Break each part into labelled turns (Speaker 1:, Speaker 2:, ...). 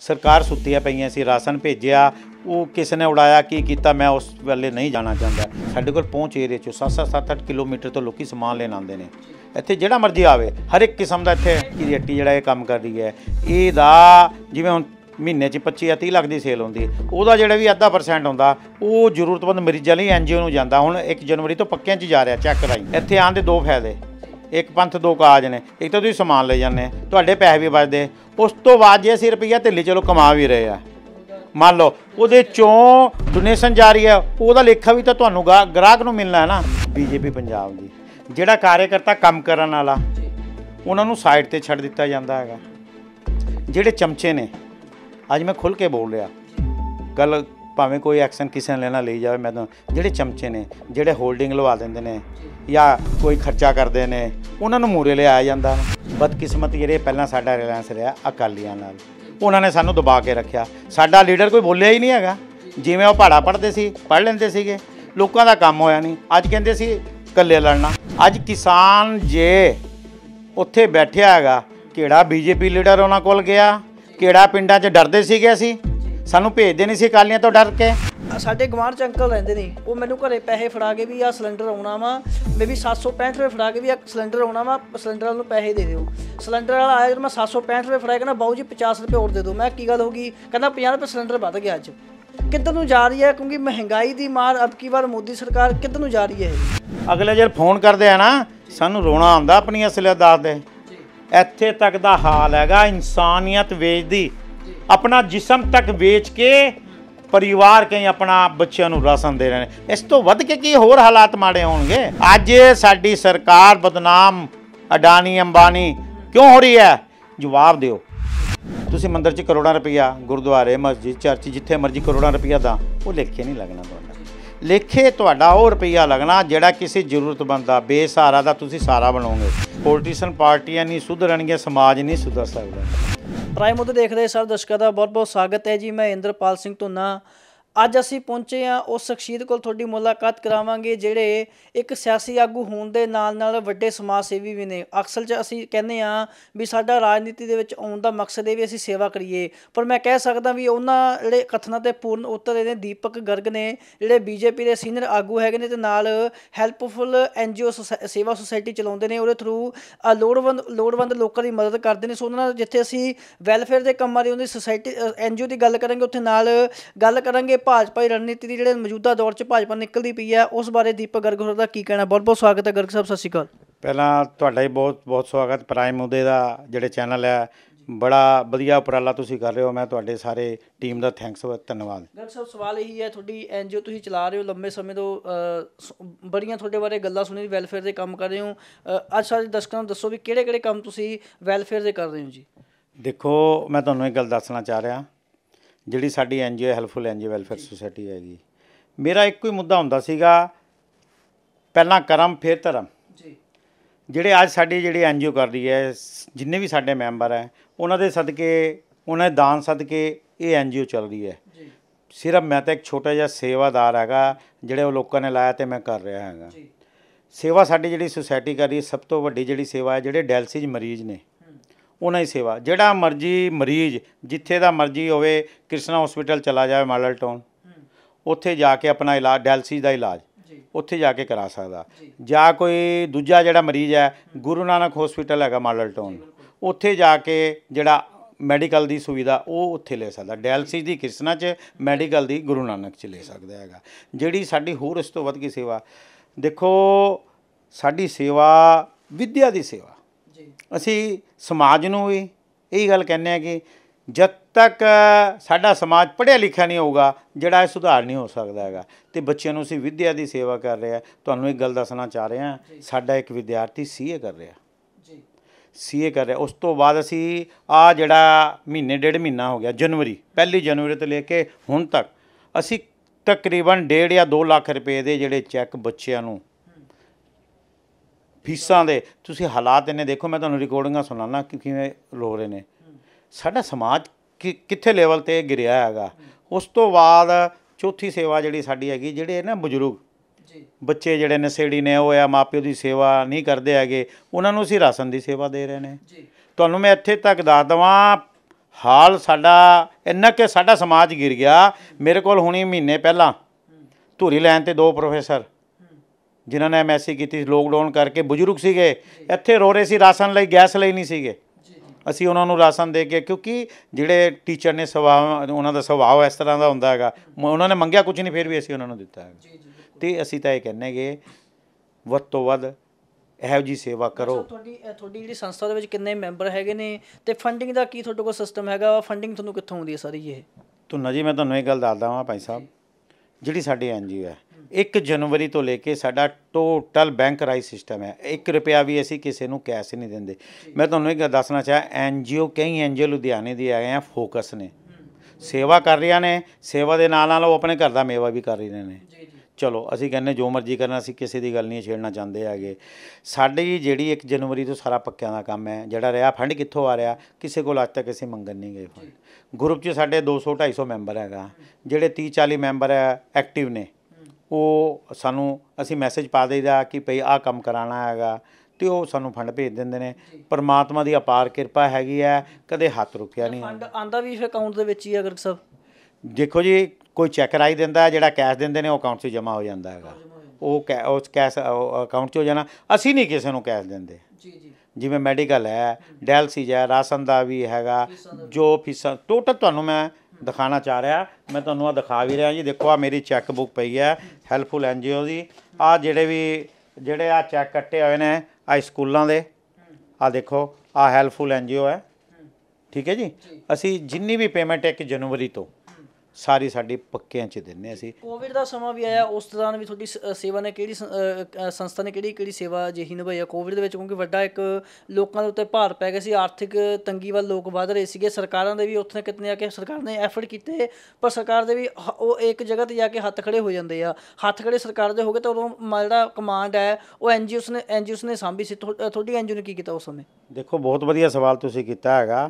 Speaker 1: ਸਰਕਾਰ ਸੁੱਤੀਆਂ ਪਈਆਂ ਸੀ ਰਾਸ਼ਨ ਭੇਜਿਆ ਉਹ ਕਿਸ ਨੇ ਉਡਾਇਆ ਕੀ ਕੀਤਾ ਮੈਂ ਉਸ ਵੇਲੇ ਨਹੀਂ ਜਾਣਾ ਚਾਹੁੰਦਾ ਸਾਡੇ ਕੋਲ ਪਹੁੰਚ ਏਰੀਆ ਚੋਂ 7-7-8 ਕਿਲੋਮੀਟਰ ਤੋਂ ਲੋਕੀ ਸਮਾਨ ਲੈਣ ਆਉਂਦੇ ਨੇ ਇੱਥੇ ਜਿਹੜਾ ਮਰਜ਼ੀ ਆਵੇ ਹਰ ਇੱਕ ਕਿਸਮ ਦਾ ਇੱਥੇ ਕੀ ਰੇਟੀ ਜਿਹੜਾ ਇਹ ਕੰਮ ਕਰ ਰਹੀ ਹੈ ਇਹਦਾ ਜਿਵੇਂ ਹੁਣ ਮਹੀਨੇ 'ਚ 25 ਜਾਂ 30 ਲੱਖ ਦੀ ਸੇਲ ਹੁੰਦੀ ਉਹਦਾ ਜਿਹੜਾ ਵੀ ਅੱਧਾ ਪਰਸੈਂਟ ਹੁੰਦਾ ਉਹ ਜ਼ਰੂਰਤਮੰਦ ਮਰੀਜ਼ਾਂ ਲਈ ਐਨਜੀਓ ਨੂੰ ਜਾਂਦਾ ਹੁਣ 1 ਜਨਵਰੀ ਤੋਂ ਪੱਕਿਆਂ 'ਚ ਜਾ ਰਿਹਾ ਚੈੱਕ ਕਰਾਈ ਇੱਥੇ ਆਉਣ ਦੇ ਦੋ ਫਾਇਦੇ ਇੱਕ ਪੰਥ ਦੋ ਕਾਜ ਨੇ ਇੱਕ ਤਾਂ ਤੁਸੀਂ ਸਮਾਨ ਲੈ ਜਾਂਦੇ ਤੁਹਾਡੇ ਪੈਸੇ ਵੀ ਵੱਜਦੇ ਉਸ ਤੋਂ ਬਾਅਦ ਜੇ ਅਸੀਂ ਰੁਪਈਆ ਢਿੱਲੀ ਚਲੋ ਕਮਾ ਵੀ ਰਹੇ ਆ ਮੰਨ ਲਓ ਉਹਦੇ ਚੋਂ ਡੋਨੇਸ਼ਨ ਜਾ ਰਹੀ ਹੈ ਉਹਦਾ ਲੇਖਾ ਵੀ ਤਾਂ ਤੁਹਾਨੂੰ ਗ੍ਰਾਹਕ ਨੂੰ ਮਿਲਣਾ ਹੈ ਨਾ ਬੀਜੇਪੀ ਪੰਜਾਬ ਦੀ ਜਿਹੜਾ ਕਾਰਜਕਰਤਾ ਕੰਮ ਕਰਨ ਵਾਲਾ ਉਹਨਾਂ ਨੂੰ ਸਾਈਡ ਤੇ ਛੱਡ ਦਿੱਤਾ ਜਾਂਦਾ ਹੈਗਾ ਜਿਹੜੇ ਚਮਚੇ ਨੇ ਅੱਜ ਮੈਂ ਖੁੱਲ ਕੇ ਬੋਲ ਰਿਹਾ ਕੱਲ ਭਾਵੇਂ ਕੋਈ ਐਕਸ਼ਨ ਕਿਸੇ ਨੇ ਲੈਣਾ ਲਈ ਜਾਵੇ ਮੈਂ ਤਾਂ ਜਿਹੜੇ ਚਮਚੇ ਨੇ ਜਿਹੜੇ ਹੋਲਡਿੰਗ ਲਵਾ ਦਿੰਦੇ ਨੇ ਜਾਂ ਕੋਈ ਖਰਚਾ ਕਰਦੇ ਨੇ ਉਹਨਾਂ ਨੂੰ ਮੂਰੇ ਲਿਆ ਜਾਂਦਾ ਬਦਕਿਸਮਤ ਜਿਹੜੇ ਪਹਿਲਾਂ ਸਾਡਾ ਰਿਲਾਇੰਸ ਰਿਹਾ ਅਕਾਲੀਆਂ ਨਾਲ ਉਹਨਾਂ ਨੇ ਸਾਨੂੰ ਦਬਾ ਕੇ ਰੱਖਿਆ ਸਾਡਾ ਲੀਡਰ ਕੋਈ ਬੋਲਿਆ ਹੀ ਨਹੀਂ ਹੈਗਾ ਜਿਵੇਂ ਉਹ ਪਹਾੜਾ ਪੜਦੇ ਸੀ ਪੜ ਲੈਂਦੇ ਸੀਗੇ ਲੋਕਾਂ ਦਾ ਕੰਮ ਹੋਇਆ ਨਹੀਂ ਅੱਜ ਕਹਿੰਦੇ ਸੀ ਇਕੱਲੇ ਲੜਨਾ ਅੱਜ ਕਿਸਾਨ ਜੇ ਉੱਥੇ ਬੈਠਿਆ ਹੈਗਾ ਕਿਹੜਾ ਬੀਜੇਪੀ ਲੀਡਰ ਉਹਨਾਂ ਕੋਲ ਗਿਆ ਕਿਹੜਾ ਪਿੰਡਾਂ 'ਚ ਡਰਦੇ ਸੀਗੇ ਅਸੀਂ ਸਾਨੂੰ ਭੇਜਦੇ ਨਹੀਂ ਸੀ ਕਾਲੀਆਂ ਤੋਂ ਡਰ ਕੇ
Speaker 2: ਸਾਡੇ ਗਵਾਰ ਚ ਅੰਕਲ ਰਹਿੰਦੇ ਨੇ ਉਹ ਮੈਨੂੰ ਘਰੇ ਪੈਸੇ ਫੜਾ ਕੇ ਵੀ ਆ ਸਿਲੰਡਰ ਆਉਣਾ ਵਾ ਮੈਂ ਵੀ 765 ਰੁਪਏ ਫੜਾ ਕੇ ਵੀ ਆ ਸਿਲੰਡਰ ਆਉਣਾ ਵਾ ਸਿਲੰਡਰ ਵਾਲ ਨੂੰ ਪੈਸੇ ਦੇ ਦਿਓ ਸਿਲੰਡਰ ਵਾਲਾ ਆਇਆ ਜਦ ਮੈਂ 765 ਰੁਪਏ ਫੜਾਇਆ ਕਹਿੰਦਾ ਬਾਊ ਜੀ 50 ਰੁਪਏ ਹੋਰ ਦੇ ਦਿਓ ਮੈਂ ਕੀ ਗੱਲ ਹੋ ਗਈ ਕਹਿੰਦਾ 50 ਰੁਪਏ ਸਿਲੰਡਰ ਵੱਧ ਗਿਆ ਅੱਜ ਕਿੱਧਰ ਨੂੰ ਜਾ ਰਹੀ ਹੈ ਕਿਉਂਕਿ ਮਹਿੰਗਾਈ ਦੀ ਮਾਰ ਅਬਕੀ ਵਾਰ ਮੋਦੀ ਸਰਕਾਰ ਕਿੱਧਰ ਨੂੰ ਜਾ ਰਹੀ ਹੈ
Speaker 1: ਅਗਲੇ ਜਦ ਫੋਨ ਕਰਦੇ ਆ ਨਾ ਸਾਨੂੰ ਰੋਣਾ ਆਉਂਦਾ ਆਪਣੀ ਅਸਲੀਅਤ ਦੱਸਦੇ ਇੱਥੇ ਤੱਕ ਦਾ ਹਾਲ ਹੈਗਾ ਇਨਸਾਨੀਅਤ ਵੇਚਦੀ ਆਪਣਾ ਜਿਸਮ ਤੱਕ ਵੇਚ ਕੇ ਪਰਿਵਾਰ ਕਈ ਆਪਣਾ ਬੱਚਿਆਂ ਨੂੰ ਰਾਸ਼ਨ ਦੇ ਰਹੇ ਨੇ ਇਸ ਤੋਂ ਵੱਧ ਕੇ ਕੀ ਹੋਰ ਹਾਲਾਤ ਮਾੜੇ ਹੋਣਗੇ ਅੱਜ ਸਾਡੀ ਸਰਕਾਰ ਬਦਨਾਮ ਅਡਾਨੀ ਅੰਬਾਨੀ ਕਿਉਂ ਹੋ ਰਹੀ ਹੈ ਜਵਾਬ ਦਿਓ ਤੁਸੀਂ ਮੰਦਰ 'ਚ ਕਰੋੜਾਂ ਰੁਪਇਆ ਗੁਰਦੁਆਰੇ ਮਸਜਿਦ ਚਰਚ ਜਿੱਥੇ ਮਰਜ਼ੀ ਕਰੋੜਾਂ ਰੁਪਇਆ ਦਾ ਉਹ ਲੇਖੇ ਨਹੀਂ ਲੱਗਣਾ ਤੁਹਾਡਾ ਲੇਖੇ ਤੁਹਾਡਾ ਉਹ ਰੁਪਇਆ ਲੱਗਣਾ ਜਿਹੜਾ ਕਿਸੇ ਜ਼ਰੂਰਤਮੰਦ ਦਾ ਬੇਸਹਾਰਾ ਦਾ ਤੁਸੀਂ ਸਾਰਾ ਬਣਾਉਂਗੇ ਪੋਲਿਟਿਸ਼ਨ ਪਾਰਟੀਆਂ ਨਹੀਂ ਸੁਧਰਣਗੀਆਂ ਸਮਾਜ ਨਹੀਂ ਸੁਧਰ ਸਕਦਾ
Speaker 2: ਪ੍ਰਾਈਮ ਉਦ ਦੇਖਦੇ ਸਭ ਦਰਸ਼ਕਾਂ ਦਾ ਬਹੁਤ ਬਹੁਤ ਸਵਾਗਤ ਹੈ ਜੀ ਮੈਂ ਇੰਦਰਪਾਲ ਸਿੰਘ ਨਾ ਅੱਜ ਅਸੀਂ ਪਹੁੰਚੇ ਆ ਉਸ ਸ਼ਖਸੀਅਤ ਕੋਲ ਤੁਹਾਡੀ ਮੁਲਾਕਾਤ ਕਰਾਵਾਂਗੇ ਜਿਹੜੇ ਇੱਕ ਸਿਆਸੀ ਆਗੂ ਹੋਣ ਦੇ ਨਾਲ ਨਾਲ ਵੱਡੇ ਸਮਾਜ ਸੇਵੀ ਵੀ ਨੇ ਅਕਸਰ 'ਚ ਅਸੀਂ ਕਹਿੰਦੇ ਆ ਵੀ ਸਾਡਾ ਰਾਜਨੀਤੀ ਦੇ ਵਿੱਚ ਆਉਣ ਦਾ ਮਕਸਦ ਇਹ ਵੀ ਅਸੀਂ ਸੇਵਾ ਕਰੀਏ ਪਰ ਮੈਂ ਕਹਿ ਸਕਦਾ ਵੀ ਉਹਨਾਂ ਜਿਹੜੇ ਕਥਨਾਂ ਤੇ ਪੂਰਨ ਉੱਤਰ ਨੇ ਦੀਪਕ ਗਰਗ ਨੇ ਜਿਹੜੇ ਬੀਜੇਪੀ ਦੇ ਸੀਨੀਅਰ ਆਗੂ ਹੈਗੇ ਨੇ ਤੇ ਨਾਲ ਹੈਲਪਫੁਲ ਐਨਜੀਓ ਸੇਵਾ ਸੁਸਾਇਟੀ ਚਲਾਉਂਦੇ ਨੇ ਉਹਦੇ ਥਰੂ ਲੋੜਵੰਦ ਲੋੜਵੰਦ ਲੋਕਾਂ ਦੀ ਮਦਦ ਕਰਦੇ ਨੇ ਸੋ ਉਹਨਾਂ ਨਾਲ ਜਿੱਥੇ ਅਸੀਂ ਵੈਲਫੇਅਰ ਦੇ ਕੰਮਾਂ ਦੀ ਉਹਦੀ ਸੁਸਾਇਟੀ ਐਨਜੀਓ ਦੀ ਗੱਲ ਕਰਾਂਗੇ ਉੱਥੇ ਨਾਲ ਗੱਲ ਕਰਾਂਗੇ ਭਾਜਪਾ ਦੀ ਰਣਨੀਤੀ ਦੀ ਜਿਹੜੇ ਮੌਜੂਦਾ ਦੌਰ 'ਚ ਭਾਜਪਾ ਨਿਕਲਦੀ ਪਈ ਹੈ ਉਸ ਬਾਰੇ ਦੀਪਕ ਗਰਗ ਹੋਰ ਦਾ ਕੀ ਕਹਿਣਾ ਬਹੁਤ ਬਹੁਤ ਸਵਾਗਤ ਹੈ ਗਰਗ ਸਾਹਿਬ ਸਤਿ ਸ਼੍ਰੀ ਅਕਾਲ
Speaker 1: ਪਹਿਲਾਂ ਤੁਹਾਡਾ ਹੀ ਬਹੁਤ ਬਹੁਤ ਸਵਾਗਤ ਪ੍ਰਾਈਮ ਮੁੱਦੇ ਦਾ ਜਿਹੜੇ ਚੈਨਲ ਹੈ ਬੜਾ ਵਧੀਆ ਉਪਰਾਲਾ ਤੁਸੀਂ ਕਰ ਰਹੇ ਹੋ ਮੈਂ ਤੁਹਾਡੇ ਸਾਰੇ ਟੀਮ ਦਾ ਥੈਂਕਸ ਧੰਨਵਾਦ
Speaker 2: ਗਰਗ ਸਾਹਿਬ ਸਵਾਲ ਇਹੀ ਹੈ ਤੁਹਾਡੀ ਐਨਜੀਓ ਤੁਸੀਂ ਚਲਾ ਰਹੇ ਹੋ ਲੰਮੇ ਸਮੇਂ ਤੋਂ ਬੜੀਆਂ ਤੁਹਾਡੇ ਬਾਰੇ ਗੱਲਾਂ ਸੁਣੀ ਵੈਲਫੇਅਰ ਦੇ ਕੰਮ ਕਰ ਰਹੇ ਹੋ ਅੱਜ ਸਾਡੇ ਦਰਸ਼ਕਾਂ ਨੂੰ ਦੱਸੋ ਵੀ ਕਿਹੜੇ-ਕਿਹੜੇ ਕੰਮ ਤੁਸੀਂ ਵੈਲਫੇਅਰ ਦੇ ਕਰ ਰਹੇ ਹੋ ਜੀ
Speaker 1: ਦੇਖੋ ਮੈਂ ਤੁਹਾਨੂੰ ਇਹ ਗੱਲ ਦੱਸਣਾ ਚਾਹ ਰਿਹਾ ਜਿਹੜੀ ਸਾਡੀ NGO helpful NGO welfare society ਹੈਗੀ ਮੇਰਾ ਇੱਕੋ ਹੀ ਮੁੱਦਾ ਹੁੰਦਾ ਸੀਗਾ ਪਹਿਲਾਂ ਕਰਮ ਫਿਰ ਧਰਮ ਜੀ ਜਿਹੜੇ ਅੱਜ ਸਾਡੀ ਜਿਹੜੀ ਐਨਜੀਓ ਕਰ ਰਹੀ ਹੈ ਜਿੰਨੇ ਵੀ ਸਾਡੇ ਮੈਂਬਰ ਹੈ ਉਹਨਾਂ ਦੇ ਸਦਕੇ ਉਹਨਾਂ ਦੇ ਦਾਨ ਸਦਕੇ ਇਹ ਐਨਜੀਓ ਚੱਲ ਰਹੀ ਹੈ ਜੀ ਸਿਰਫ ਮੈਂ ਤਾਂ ਇੱਕ ਛੋਟਾ ਜਿਹਾ ਸੇਵਾਦਾਰ ਹੈਗਾ ਜਿਹੜੇ ਉਹ ਲੋਕਾਂ ਨੇ ਲਾਇਆ ਤੇ ਮੈਂ ਕਰ ਰਿਹਾ ਹੈਗਾ ਜੀ ਸੇਵਾ ਸਾਡੀ ਜਿਹੜੀ ਸੁਸਾਇਟੀ ਕਰ ਰਹੀ ਹੈ ਸਭ ਤੋਂ ਵੱਡੀ ਜਿਹੜੀ ਸੇਵਾ ਹੈ ਜਿਹੜੇ ਡੈਲਸੀਜ ਮਰੀਜ਼ ਨੇ ਉਹਨਾਂ ਦੀ ਸੇਵਾ ਜਿਹੜਾ ਮਰਜੀ ਮਰੀਜ਼ ਜਿੱਥੇ ਦਾ ਮਰਜੀ ਹੋਵੇ ਕ੍ਰਿਸ਼ਨਾ ਹਸਪੀਟਲ ਚਲਾ ਜਾਵੇ ਮਾਡਲ ਟਾਊਨ ਉੱਥੇ ਜਾ ਕੇ ਆਪਣਾ ਇਲਾਜ ਡੈਲਸੀ ਦਾ ਇਲਾਜ ਉੱਥੇ ਜਾ ਕੇ ਕਰਾ ਸਕਦਾ ਜਾਂ ਕੋਈ ਦੂਜਾ ਜਿਹੜਾ ਮਰੀਜ਼ ਹੈ ਗੁਰੂ ਨਾਨਕ ਹਸਪੀਟਲ ਹੈਗਾ ਮਾਡਲ ਟਾਊਨ ਉੱਥੇ ਜਾ ਕੇ ਜਿਹੜਾ ਮੈਡੀਕਲ ਦੀ ਸੁਵਿਧਾ ਉਹ ਉੱਥੇ ਲੈ ਸਕਦਾ ਡੈਲਸੀ ਦੀ ਕ੍ਰਿਸ਼ਨਾ 'ਚ ਮੈਡੀਕਲ ਦੀ ਗੁਰੂ ਨਾਨਕ 'ਚ ਲੈ ਸਕਦਾ ਹੈਗਾ ਜਿਹੜੀ ਸਾਡੀ ਹੋਰ ਇਸ ਤੋਂ ਵੱਧ ਕੀ ਸੇਵਾ ਦੇਖੋ ਸਾਡੀ ਸੇਵਾ ਵਿਦਿਆ ਦੀ ਸੇਵਾ ਅਸੀਂ ਸਮਾਜ ਨੂੰ ਵੀ ਇਹ ਗੱਲ ਕਹਿੰਦੇ ਆ ਕਿ ਜਦ ਤੱਕ ਸਾਡਾ ਸਮਾਜ ਪੜ੍ਹਿਆ ਲਿਖਿਆ ਨਹੀਂ ਹੋਊਗਾ ਜਿਹੜਾ ਇਹ ਸੁਧਾਰ ਨਹੀਂ ਹੋ ਸਕਦਾ ਹੈਗਾ ਤੇ ਬੱਚਿਆਂ ਨੂੰ ਅਸੀਂ ਵਿਦਿਆ ਦੀ ਸੇਵਾ ਕਰ ਰਿਹਾ ਤੁਹਾਨੂੰ ਇੱਕ ਗੱਲ ਦੱਸਣਾ ਚਾਹ ਰਿਹਾ ਸਾਡਾ ਇੱਕ ਵਿਦਿਆਰਥੀ ਸੀਏ ਕਰ ਰਿਹਾ ਜੀ ਸੀਏ ਕਰ ਰਿਹਾ ਉਸ ਤੋਂ ਬਾਅਦ ਅਸੀਂ ਆ ਜਿਹੜਾ ਮਹੀਨੇ ਡੇਢ ਮਹੀਨਾ ਹੋ ਗਿਆ ਜਨਵਰੀ ਪਹਿਲੀ ਜਨਵਰੀ ਤੋਂ ਲੈ ਕੇ ਹੁਣ ਤੱਕ ਅਸੀਂ ਤਕਰੀਬਨ 1.5 ਜਾਂ 2 ਲੱਖ ਰੁਪਏ ਦੇ ਜਿਹੜੇ ਚੈੱਕ ਬੱਚਿਆਂ ਨੂੰ ਫੀਸਾਂ ਦੇ ਤੁਸੀਂ ਹਾਲਾਤ ਇਹਨੇ ਦੇਖੋ ਮੈਂ ਤੁਹਾਨੂੰ ਰਿਕਾਰਡਿੰਗਾਂ ਸੁਣਾਣਾ ਕਿਵੇਂ ਰੋ ਰਹੇ ਨੇ ਸਾਡਾ ਸਮਾਜ ਕਿੱਥੇ ਲੈਵਲ ਤੇ ਗਿਰਿਆ ਹੈਗਾ ਉਸ ਤੋਂ ਬਾਅਦ ਚੌਥੀ ਸੇਵਾ ਜਿਹੜੀ ਸਾਡੀ ਹੈਗੀ ਜਿਹੜੇ ਨਾ ਬਜ਼ੁਰਗ ਬੱਚੇ ਜਿਹੜੇ ਨਸੇੜੀ ਨੇ ਉਹ ਆ ਮਾਪਿਓ ਦੀ ਸੇਵਾ ਨਹੀਂ ਕਰਦੇ ਹੈਗੇ ਉਹਨਾਂ ਨੂੰ ਅਸੀਂ ਰਾਸ਼ਨ ਦੀ ਸੇਵਾ ਦੇ ਰਹੇ ਨੇ ਜੀ ਤੁਹਾਨੂੰ ਮੈਂ ਇੱਥੇ ਤੱਕ ਦੱਸ ਦਵਾਂ ਹਾਲ ਸਾਡਾ ਇੰਨਾ ਕਿ ਸਾਡਾ ਸਮਾਜ ਗਿਰ ਗਿਆ ਮੇਰੇ ਕੋਲ ਹੁਣੀ ਮਹੀਨੇ ਪਹਿਲਾਂ ਧੂਰੀ ਲੈਣ ਤੇ ਦੋ ਪ੍ਰੋਫੈਸਰ ਜਿਨ੍ਹਾਂ ਨੇ ਐਮਐਸਸੀ ਕੀਤੀ ਲੋਕਡਾਊਨ ਕਰਕੇ ਬਜ਼ੁਰਗ ਸੀਗੇ ਇੱਥੇ ਰੋ ਰਹੇ ਸੀ ਰਾਸ਼ਨ ਲਈ ਗੈਸ ਲਈ ਨਹੀਂ ਸੀਗੇ ਅਸੀਂ ਉਹਨਾਂ ਨੂੰ ਰਾਸ਼ਨ ਦੇ ਕੇ ਕਿਉਂਕਿ ਜਿਹੜੇ ਟੀਚਰ ਨੇ ਸੁਭਾਅ ਉਹਨਾਂ ਦਾ ਸੁਭਾਅ ਇਸ ਤਰ੍ਹਾਂ ਦਾ ਹੁੰਦਾ ਹੈਗਾ ਉਹਨਾਂ ਨੇ ਮੰਗਿਆ ਕੁਝ ਨਹੀਂ ਫਿਰ ਵੀ ਅਸੀਂ ਉਹਨਾਂ ਨੂੰ ਦਿੱਤਾ ਹੈਗਾ ਤੇ ਅਸੀਂ ਤਾਂ ਇਹ ਕਹਿੰਨੇਗੇ ਵੱਧ ਤੋਂ ਵੱਧ ਇਹੋ ਜੀ ਸੇਵਾ ਕਰੋ ਤੁਹਾਡੀ
Speaker 2: ਤੁਹਾਡੀ ਜਿਹੜੀ ਸੰਸਥਾ ਦੇ ਵਿੱਚ ਕਿੰਨੇ ਮੈਂਬਰ ਹੈਗੇ ਨੇ ਤੇ ਫੰਡਿੰਗ ਦਾ ਕੀ ਤੁਹਾਡੇ ਕੋਲ ਸਿਸਟਮ ਹੈਗਾ ਫੰਡਿੰਗ ਤੁਹਾਨੂੰ ਕਿੱਥੋਂ ਆਉਂਦੀ
Speaker 1: ਹੈ ਸਾਰੀ ਇਹ ਤੁਹਾਨੂੰ ਜੀ ਮੈਂ ਤੁਹਾਨੂੰ ਇਹ ਗੱਲ ਦੱਸਦਾ ਵਾਂ ਭਾਈ ਸਾਹਿਬ ਜਿਹੜੀ ਸਾਡੀ ਐਨਜੀਓ ਹੈ 1 ਜਨਵਰੀ ਤੋਂ ਲੈ ਕੇ ਸਾਡਾ ਟੋਟਲ ਬੈਂਕ ਰਾਈ ਸਿਸਟਮ ਹੈ 1 ਰੁਪਿਆ ਵੀ ਅਸੀਂ ਕਿਸੇ ਨੂੰ ਕੈਸ਼ ਨਹੀਂ ਦਿੰਦੇ ਮੈਂ ਤੁਹਾਨੂੰ ਇੱਕ ਦੱਸਣਾ ਚਾਹਾਂ ਐਨਜੀਓ ਕਈ ਐਨਜੀਓ ਲੁਧਿਆਣੇ ਦੀ ਆਏ ਆ ਫੋਕਸ ਨੇ ਸੇਵਾ ਕਰ ਰਹੀਆਂ ਨੇ ਸੇਵਾ ਦੇ ਨਾਲ ਨਾਲ ਉਹ ਆਪਣੇ ਘਰ ਦਾ ਮੇਵਾ ਵੀ ਕਰ ਰਹੇ ਨੇ ਚਲੋ ਅਸੀਂ ਕਹਿੰਨੇ ਜੋ ਮਰਜ਼ੀ ਕਰਨਾ ਅਸੀਂ ਕਿਸੇ ਦੀ ਗੱਲ ਨਹੀਂ ਛੇੜਨਾ ਚਾਹੁੰਦੇ ਹੈਗੇ ਸਾਡੀ ਜਿਹੜੀ 1 ਜਨਵਰੀ ਤੋਂ ਸਾਰਾ ਪੱਕਿਆਂ ਦਾ ਕੰਮ ਹੈ ਜਿਹੜਾ ਰਿਹਾ ਫੰਡ ਕਿੱਥੋਂ ਆ ਰਿਹਾ ਕਿਸੇ ਕੋਲ ਅੱਜ ਤੱਕ ਅਸੀਂ ਮੰਗਣ ਨਹੀਂ ਗਏ ਫੰਡ ਗਰੁੱਪ 'ਚ ਸਾਡੇ 200 250 ਮੈਂਬਰ ਹੈਗਾ ਜਿਹੜੇ 30 40 ਮੈਂਬਰ ਐ ਐਕਟਿਵ ਨੇ ਉਹ ਸਾਨੂੰ ਅਸੀਂ ਮੈਸੇਜ ਪਾ ਦੇਈਦਾ ਕਿ ਭਈ ਆਹ ਕੰਮ ਕਰਾਣਾ ਹੈਗਾ ਤੇ ਉਹ ਸਾਨੂੰ ਫੰਡ ਭੇਜ ਦਿੰਦੇ ਨੇ ਪਰਮਾਤਮਾ ਦੀ ਅਪਾਰ ਕਿਰਪਾ ਹੈਗੀ ਹੈ ਕਦੇ ਹੱਥ ਰੁਕਿਆ ਨਹੀਂ ਫੰਡ ਆਂਦਾ ਵੀ ਇਸ ਅਕਾਊਂਟ ਦੇ ਵਿੱਚ ਹੀ ਅਗਰ ਸਭ ਦੇਖੋ ਜੀ ਕੋਈ ਚੈੱਕ ਰਾਈ ਦਿੰਦਾ ਜਿਹੜਾ ਕੈਸ਼ ਦਿੰਦੇ ਨੇ ਉਹ ਅਕਾਊਂਟ 'ਚ ਜਮਾ ਹੋ ਜਾਂਦਾ ਹੈਗਾ ਉਹ ਉਸ ਕੈਸ਼ ਅਕਾਊਂਟ 'ਚ ਹੋ ਜਾਣਾ ਅਸੀਂ ਨਹੀਂ ਕਿਸੇ ਨੂੰ ਕੈਸ਼ ਦਿੰਦੇ ਜੀ ਜੀ ਜਿਵੇਂ ਮੈਡੀਕਲ ਹੈ ਡੈਲਸੀ ਜਾਇ ਰਾਸ਼ਨ ਦਾ ਵੀ ਹੈਗਾ ਜੋ ਫੀਸਾਂ ਟੋਟਲ ਤੁਹਾਨੂੰ ਮੈਂ ਦਿਖਾਣਾ ਚਾਹ ਰਿਹਾ ਮੈਂ ਤੁਹਾਨੂੰ ਆ ਦਿਖਾ ਵੀ ਰਿਹਾ ਜੀ ਦੇਖੋ ਆ ਮੇਰੀ ਚੈੱਕ ਬੁੱਕ ਪਈ ਹੈ ਹੈਲਪਫੁਲ ਜੀਓ ਦੀ ਆ ਜਿਹੜੇ ਵੀ ਜਿਹੜੇ ਆ ਚੈੱਕ ਕੱਟੇ ਹੋਏ ਨੇ ਆ ਸਕੂਲਾਂ ਦੇ ਆ ਦੇਖੋ ਆ ਹੈਲਪਫੁਲ ਜੀਓ ਹੈ ਠੀਕ ਹੈ ਜੀ ਅਸੀਂ ਜਿੰਨੀ ਵੀ ਪੇਮੈਂਟ ਹੈ 1 ਜਨਵਰੀ ਤੋਂ ਸਾਰੀ ਸਾਡੀ ਪੱਕਿਆਂ 'ਚ ਦਿੰਨੇ ਅਸੀਂ
Speaker 2: ਕੋਵਿਡ ਦਾ ਸਮਾਂ ਵੀ ਆਇਆ ਉਸ ਦੌਰਾਨ ਵੀ ਤੁਹਾਡੀ ਸੇਵਾ ਨੇ ਕਿਹੜੀ ਸੰਸਥਾ ਨੇ ਕਿਹੜੀ ਕਿਹੜੀ ਸੇਵਾ ਜਿਹੀ ਨਿਭਾਈ ਆ ਕੋਵਿਡ ਦੇ ਵਿੱਚ ਕਿਉਂਕਿ ਵੱਡਾ ਇੱਕ ਲੋਕਾਂ ਦੇ ਉੱਤੇ ਭਾਰ ਪੈ ਗਿਆ ਸੀ ਆਰਥਿਕ ਤੰਗੀ ਵੱਲ ਲੋਕ ਵੱਧ ਰਹੇ ਸੀਗੇ ਸਰਕਾਰਾਂ ਦੇ ਵੀ ਉੱਥੇ ਕਿਤਨੇ ਆ ਕੇ ਸਰਕਾਰ ਨੇ ਐਫਰਟ ਕੀਤੇ ਪਰ ਸਰਕਾਰ ਦੇ ਵੀ ਉਹ ਇੱਕ ਜਗ੍ਹਾ ਤੇ ਜਾ ਕੇ ਹੱਥ ਖੜੇ ਹੋ ਜਾਂਦੇ ਆ ਹੱਥ ਖੜੇ ਸਰਕਾਰ ਦੇ ਹੋ ਗਏ ਤਾਂ ਉਦੋਂ ਜਿਹੜਾ ਕਮਾਂਡ ਹੈ ਉਹ ਐਨਜੀਓ ਨੇ ਐਨਜੀਓ ਨੇ ਸਾਂਭੀ ਸੀ ਤੁਹਾਡੀ ਐਨਜੀਓ ਨੇ ਕੀ ਕੀਤਾ ਉਸ ਸਮੇਂ
Speaker 1: ਦੇਖੋ ਬਹੁਤ ਵਧੀਆ ਸਵਾਲ ਤੁਸੀਂ ਕੀਤਾ ਹੈਗਾ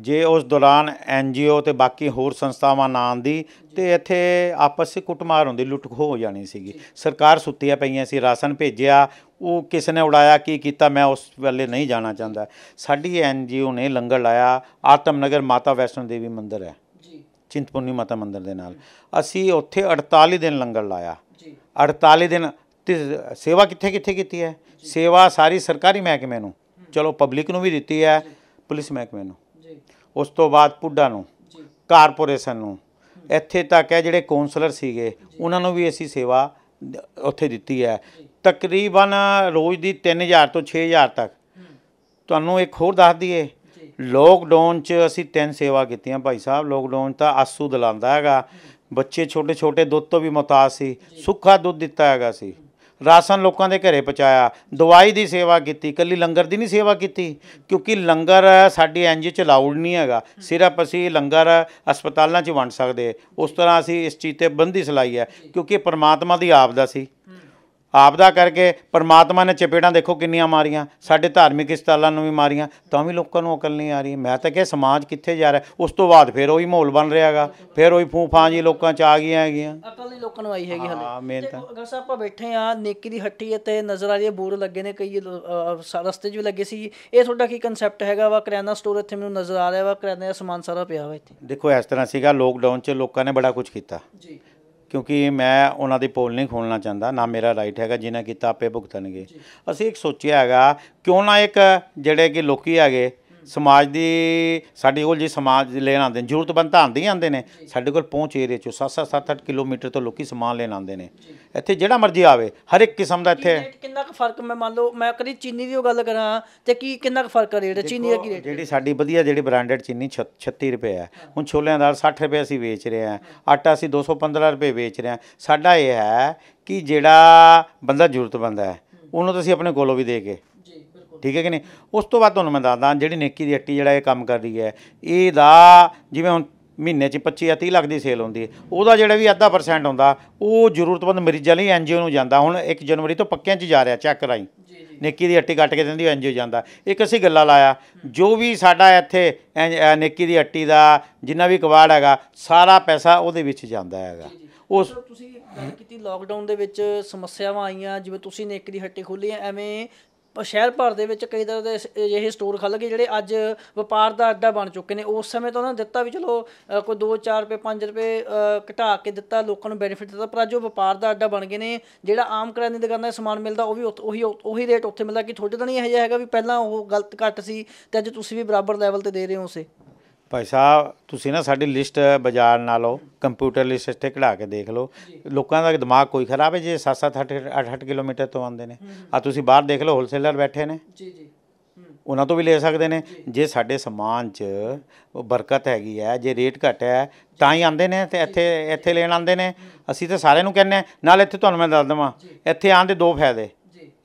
Speaker 1: ਜੇ ਉਸ ਦੌਰਾਨ ਐਨਜੀਓ ਤੇ ਬਾਕੀ ਹੋਰ ਸੰਸਥਾਵਾਂ ਨਾ ਆਂਦੀ ਤੇ ਇੱਥੇ ਆਪਸ ਵਿੱਚ ਕੁੱਟਮਾਰ ਹੁੰਦੀ ਲੁੱਟ ਖੋ ਹੋ ਜਾਣੀ ਸੀਗੀ ਸਰਕਾਰ ਸੁੱਤੀਆਂ ਪਈਆਂ ਸੀ ਰਾਸ਼ਨ ਭੇਜਿਆ ਉਹ ਕਿਸ ਨੇ ਉਡਾਇਆ ਕੀ ਕੀਤਾ ਮੈਂ ਉਸ ਵੇਲੇ ਨਹੀਂ ਜਾਣਾ ਚਾਹੁੰਦਾ ਸਾਡੀ ਐਨਜੀਓ ਨੇ ਲੰਗਰ ਲਾਇਆ ਆਤਮਨਗਰ ਮਾਤਾ ਵੈਸ਼ਨ ਦੇਵੀ ਮੰਦਿਰ ਹੈ ਜੀ ਚਿੰਤਪੁਰਨੀ ਮਾਤਾ ਮੰਦਿਰ ਦੇ ਨਾਲ ਅਸੀਂ ਉੱਥੇ 48 ਦਿਨ ਲੰਗਰ ਲਾਇਆ ਜੀ 48 ਦਿਨ ਸੇਵਾ ਕਿੱਥੇ ਕਿੱਥੇ ਕੀਤੀ ਹੈ ਸੇਵਾ ਸਾਰੀ ਸਰਕਾਰੀ ਮਹਿਕਮੇ ਨੂੰ ਚਲੋ ਪਬਲਿਕ ਨੂੰ ਵੀ ਦਿੱਤੀ ਹੈ ਪੁਲਿਸ ਮਹਿਕਮੇ ਨੂੰ ਉਸ ਤੋਂ ਬਾਅਦ ਪੁੱਡਾ ਨੂੰ ਕਾਰਪੋਰੇਸ਼ਨ ਨੂੰ ਇੱਥੇ ਤੱਕ ਹੈ ਜਿਹੜੇ ਕਾਉਂਸਲਰ ਸੀਗੇ ਉਹਨਾਂ ਨੂੰ ਵੀ ਅਸੀਂ ਸੇਵਾ ਉੱਥੇ ਦਿੱਤੀ ਹੈ ਤਕਰੀਬਨ ਰੋਜ਼ ਦੀ 3000 ਤੋਂ 6000 ਤੱਕ ਤੁਹਾਨੂੰ ਇੱਕ ਹੋਰ ਦੱਸ ਦਈਏ ਲੋਕਡਾਊਨ 'ਚ ਅਸੀਂ ਤਿੰਨ ਸੇਵਾ ਕੀਤੀਆਂ ਭਾਈ ਸਾਹਿਬ ਲੋਕਡਾਊਨ ਤਾਂ ਆਸੂ ਦਲਾਂਦਾ ਹੈਗਾ ਬੱਚੇ ਛੋਟੇ ਛੋਟੇ ਦੁੱਧ ਤੋਂ ਵੀ ਮੁਤਾਸ ਸੀ ਸੁੱਖਾ ਦੁੱਧ ਦਿੱਤਾ ਹੈਗਾ ਸੀ ਰਾਸ਼ਨ ਲੋਕਾਂ ਦੇ ਘਰੇ ਪਹੁੰਚਾਇਆ ਦਵਾਈ ਦੀ ਸੇਵਾ ਕੀਤੀ ਕੱਲੀ ਲੰਗਰ ਦੀ ਨਹੀਂ ਸੇਵਾ ਕੀਤੀ ਕਿਉਂਕਿ ਲੰਗਰ ਸਾਡੀ ਐਨਜੀ ਚ ਲਾਊਡ ਨਹੀਂ ਹੈਗਾ ਸਿਰਫ ਅਸੀਂ ਲੰਗਰ ਹਸਪਤਾਲਾਂ 'ਚ ਵੰਡ ਸਕਦੇ ਉਸ ਤਰ੍ਹਾਂ ਅਸੀਂ ਇਸ ਚੀਜ਼ ਤੇ ਬੰਦੀ ਸਲਾਈ ਹੈ ਕਿਉਂਕਿ ਪਰਮਾਤਮਾ ਦੀ ਆਪ ਦਾ ਸੀ ਆਪਦਾ ਕਰਕੇ ਪਰਮਾਤਮਾ ਨੇ ਚਪੇੜਾਂ ਦੇਖੋ ਕਿੰਨੀਆਂ ਮਾਰੀਆਂ ਸਾਡੇ ਧਾਰਮਿਕ ਸਥਲਾਂ ਨੂੰ ਵੀ ਮਾਰੀਆਂ ਤਾਂ ਵੀ ਲੋਕਾਂ ਨੂੰ ਅਕਲ ਨਹੀਂ ਆ ਰਹੀ ਮੈਂ ਤਾਂ ਕਿਹਾ ਸਮਾਜ ਕਿੱਥੇ ਜਾ ਰਿਹਾ ਉਸ ਤੋਂ ਬਾਅਦ ਫਿਰ ਉਹੀ ਮਾਹੌਲ ਬਣ ਰਿਹਾਗਾ ਫਿਰ ਉਹੀ ਫੂਫਾਂ ਜੀ ਲੋਕਾਂ ਚ ਆ ਗਈਆਂ ਹੈਗੀਆਂ
Speaker 2: ਅਕਲ ਨਹੀਂ ਲੋਕਾਂ ਨੂੰ ਆਈ ਹੈਗੀ ਹਲੇ ਹਾਂ
Speaker 1: ਮੈਂ ਤਾਂ ਅਗਰ
Speaker 2: ਸਾਹਿਬ ਆਪਾਂ ਬੈਠੇ ਆ ਨੇਕੀ ਦੀ ਹੱਟੀ ਤੇ ਨਜ਼ਰ ਆ ਰਹੀ ਬੂਰ ਲੱਗੇ ਨੇ ਕਈ ਰਸਤੇ 'ਚ ਵੀ ਲੱਗੇ ਸੀ ਇਹ ਤੁਹਾਡਾ ਕੀ ਕਨਸੈਪਟ ਹੈਗਾ ਵਾ ਕਰਿਆਨਾ ਸਟੋਰ ਇੱਥੇ ਮੈਨੂੰ ਨਜ਼ਰ ਆ ਰਿਹਾ ਵਾ ਕਰਿਆਨੇ ਦਾ ਸਮਾਨ ਸਾਰਾ ਪਿਆ ਵਾ ਇੱਥੇ
Speaker 1: ਦੇਖੋ ਇਸ ਤਰ੍ਹਾਂ ਸੀਗਾ ਲੋਕਡਾਊਨ 'ਚ ਲੋਕਾਂ ਨੇ ਬੜਾ ਕੁਝ ਕੀਤਾ ਜੀ ਕਿਉਂਕਿ ਮੈਂ ਉਹਨਾਂ ਦੀ ਪੋਲ ਨਹੀਂ ਖੋਲਣਾ ਚਾਹੁੰਦਾ ਨਾ ਮੇਰਾ ਰਾਈਟ ਹੈਗਾ ਜਿਨ੍ਹਾਂ ਕੀਤਾ ਆਪੇ ਭੁਗਤਣਗੇ ਅਸੀਂ ਇੱਕ ਸੋਚਿਆ ਹੈਗਾ ਕਿਉਂ ਨਾ ਇੱਕ ਜਿਹੜੇ ਕਿ ਲੋਕੀ ਹੈਗੇ ਸਮਾਜ ਦੀ ਸਾਡੇ ਕੋਲ ਜੇ ਸਮਾਜ ਲੈਣ ਆਉਂਦੇ ਨੇ ਜ਼ਰੂਰਤਮੰਦ ਤਾਂ ਆਉਂਦੇ ਹੀ ਆਉਂਦੇ ਨੇ ਸਾਡੇ ਕੋਲ ਪਹੁੰਚ ਏਰੀਆ ਚੋਂ 7-7 8 ਕਿਲੋਮੀਟਰ ਤੋਂ ਲੋਕੀ ਸਮਾਨ ਲੈਣ ਆਉਂਦੇ ਨੇ ਇੱਥੇ ਜਿਹੜਾ ਮਰਜ਼ੀ ਆਵੇ ਹਰ ਇੱਕ ਕਿਸਮ ਦਾ ਇੱਥੇ
Speaker 2: ਕਿੰਨਾ ਕੁ ਫਰਕ ਮੈਂ ਮੰਨ ਲਓ ਮੈਂ ਕਦੀ ਚੀਨੀ ਦੀ ਗੱਲ ਕਰਾਂ ਤੇ ਕੀ ਕਿੰਨਾ ਕੁ ਫਰਕ ਹੈ ਰੇਟ ਚੀਨੀ ਦਾ ਕੀ ਰੇਟ ਜਿਹੜੀ
Speaker 1: ਸਾਡੀ ਵਧੀਆ ਜਿਹੜੀ ਬ੍ਰਾਂਡਡ ਚੀਨੀ 36 ਰੁਪਏ ਆ ਹੁਣ ਛੋਲਿਆਂ ਦਾ 60 ਰੁਪਏ ਅਸੀਂ ਵੇਚ ਰਹੇ ਆ ਆਟਾ ਅਸੀਂ 215 ਰੁਪਏ ਵੇਚ ਰਹੇ ਆ ਸਾਡਾ ਇਹ ਹੈ ਕਿ ਜਿਹੜਾ ਬੰਦਾ ਜ਼ਰੂਰਤਮੰਦ ਹੈ ਉਹਨੂੰ ਤੁਸੀਂ ਆਪਣੇ ਕੋਲੋਂ ਵੀ ਦੇ ਕੇ ਠੀਕ ਹੈ ਕਿ ਨਹੀਂ ਉਸ ਤੋਂ ਬਾਅਦ ਤੁਹਾਨੂੰ ਮੈਂ ਦੱਸਦਾ ਜਿਹੜੀ ਨੇਕੀ ਦੀ ਹੱਟੀ ਜਿਹੜਾ ਇਹ ਕੰਮ ਕਰਦੀ ਹੈ ਇਹਦਾ ਜਿਵੇਂ ਹੁਣ ਮਹੀਨੇ 'ਚ 25 ਜਾਂ 30 ਲੱਖ ਦੀ ਸੇਲ ਹੁੰਦੀ ਹੈ ਉਹਦਾ ਜਿਹੜਾ ਵੀ ਅੱਧਾ ਪਰਸੈਂਟ ਹੁੰਦਾ ਉਹ ਜ਼ਰੂਰਤਮੰਦ ਮਰੀਜ਼ਾਂ ਲਈ ਐਨਜੀਓ ਨੂੰ ਜਾਂਦਾ ਹੁਣ 1 ਜਨਵਰੀ ਤੋਂ ਪੱਕਿਆਂ 'ਚ ਜਾ ਰਿਹਾ ਚੈੱਕ ਰਾਈ ਨੇਕੀ ਦੀ ਹੱਟੀ ਕੱਟ ਕੇ ਦਿੰਦੀ ਐਨਜੀਓ ਜਾਂਦਾ ਇੱਕ ਅਸੀਂ ਗੱਲਾਂ ਲਾਇਆ ਜੋ ਵੀ ਸਾਡਾ ਇੱਥੇ ਨੇਕੀ ਦੀ ਹੱਟੀ ਦਾ ਜਿੰਨਾ ਵੀ ਕਵਾੜ ਹੈਗਾ ਸਾਰਾ ਪੈਸਾ ਉਹਦੇ ਵਿੱਚ ਜਾਂਦਾ ਹੈਗਾ ਉਸ ਤੁਸੀਂ ਗੱਲ
Speaker 2: ਕੀਤੀ ਲਾਕਡਾਊਨ ਦੇ ਵਿੱਚ ਸਮੱਸਿਆਵਾਂ ਆਈਆਂ ਜਿਵੇਂ ਤੁਸੀਂ ਨੇਕੀ ਦੀ ਹੱਟੀ ਖੋਲੀ ਐਵੇਂ ਸ਼ਹਿਰ ਭਰ ਦੇ ਵਿੱਚ ਕਈ ਤਰ੍ਹਾਂ ਦੇ ਅਜਿਹੇ ਸਟੋਰ ਖੁੱਲ ਗਏ ਜਿਹੜੇ ਅੱਜ ਵਪਾਰ ਦਾ ਅੱਡਾ ਬਣ ਚੁੱਕੇ ਨੇ ਉਸ ਸਮੇਂ ਤਾਂ ਉਹਨਾਂ ਨੇ ਦਿੱਤਾ ਵੀ ਚਲੋ ਕੋਈ 2-4 ਰੁਪਏ 5 ਰੁਪਏ ਘਟਾ ਕੇ ਦਿੱਤਾ ਲੋਕਾਂ ਨੂੰ ਬੈਨੀਫਿਟ ਦਿੱਤਾ ਪਰ ਅੱਜ ਉਹ ਵਪਾਰ ਦਾ ਅੱਡਾ ਬਣ ਗਏ ਨੇ ਜਿਹੜਾ ਆਮ ਕਰਿਆਨੇ ਦੀ ਦੁਕਾਨਾਂ 'ਤੇ ਸਮਾਨ ਮਿਲਦਾ ਉਹ ਵੀ ਉਹੀ ਉਹੀ ਰੇਟ ਉੱਥੇ ਮਿਲਦਾ ਕਿ ਥੋੜੇ ਤਾਂ ਨਹੀਂ ਇਹ ਜਿਹਾ ਹੈਗਾ ਵੀ ਪਹਿਲਾਂ ਉਹ ਗਲਤ ਘੱਟ ਸੀ ਤੇ ਅੱਜ ਤੁਸੀਂ ਵੀ ਬਰਾਬਰ ਲੈਵਲ ਤੇ ਦੇ ਰਹੇ ਹੋ ਉਸੇ
Speaker 1: ਭਾਈ ਸਾਹਿਬ ਤੁਸੀਂ ਨਾ ਸਾਡੀ ਲਿਸਟ ਬਾਜ਼ਾਰ ਨਾਲੋਂ ਕੰਪਿਊਟਰ ਲਿਸਟ ਇੱਥੇ ਕਢਾ ਕੇ ਦੇਖ ਲਓ ਲੋਕਾਂ ਦਾ ਦਿਮਾਗ ਕੋਈ ਖਰਾਬ ਹੈ ਜੇ 7-7 8-8 ਕਿਲੋਮੀਟਰ ਤੋਂ ਆਉਂਦੇ ਨੇ ਆ ਤੁਸੀਂ ਬਾਹਰ ਦੇਖ ਲਓ ਹੋਲਸੇਲਰ ਬੈਠੇ ਨੇ ਜੀ ਜੀ ਉਹਨਾਂ ਤੋਂ ਵੀ ਲੈ ਸਕਦੇ ਨੇ ਜੇ ਸਾਡੇ ਸਮਾਨ 'ਚ ਬਰਕਤ ਹੈਗੀ ਹੈ ਜੇ ਰੇਟ ਘਟ ਹੈ ਤਾਂ ਹੀ ਆਉਂਦੇ ਨੇ ਤੇ ਇੱਥੇ ਇੱਥੇ ਲੈਣ ਆਉਂਦੇ ਨੇ ਅਸੀਂ ਤਾਂ ਸਾਰਿਆਂ ਨੂੰ ਕਹਿੰਨੇ ਨਾਲ ਇੱਥੇ ਤੁਹਾਨੂੰ ਮੈਂ ਦੱਸ ਦਵਾਂ ਇੱਥੇ ਆਉਣ ਦੇ ਦੋ ਫਾਇਦੇ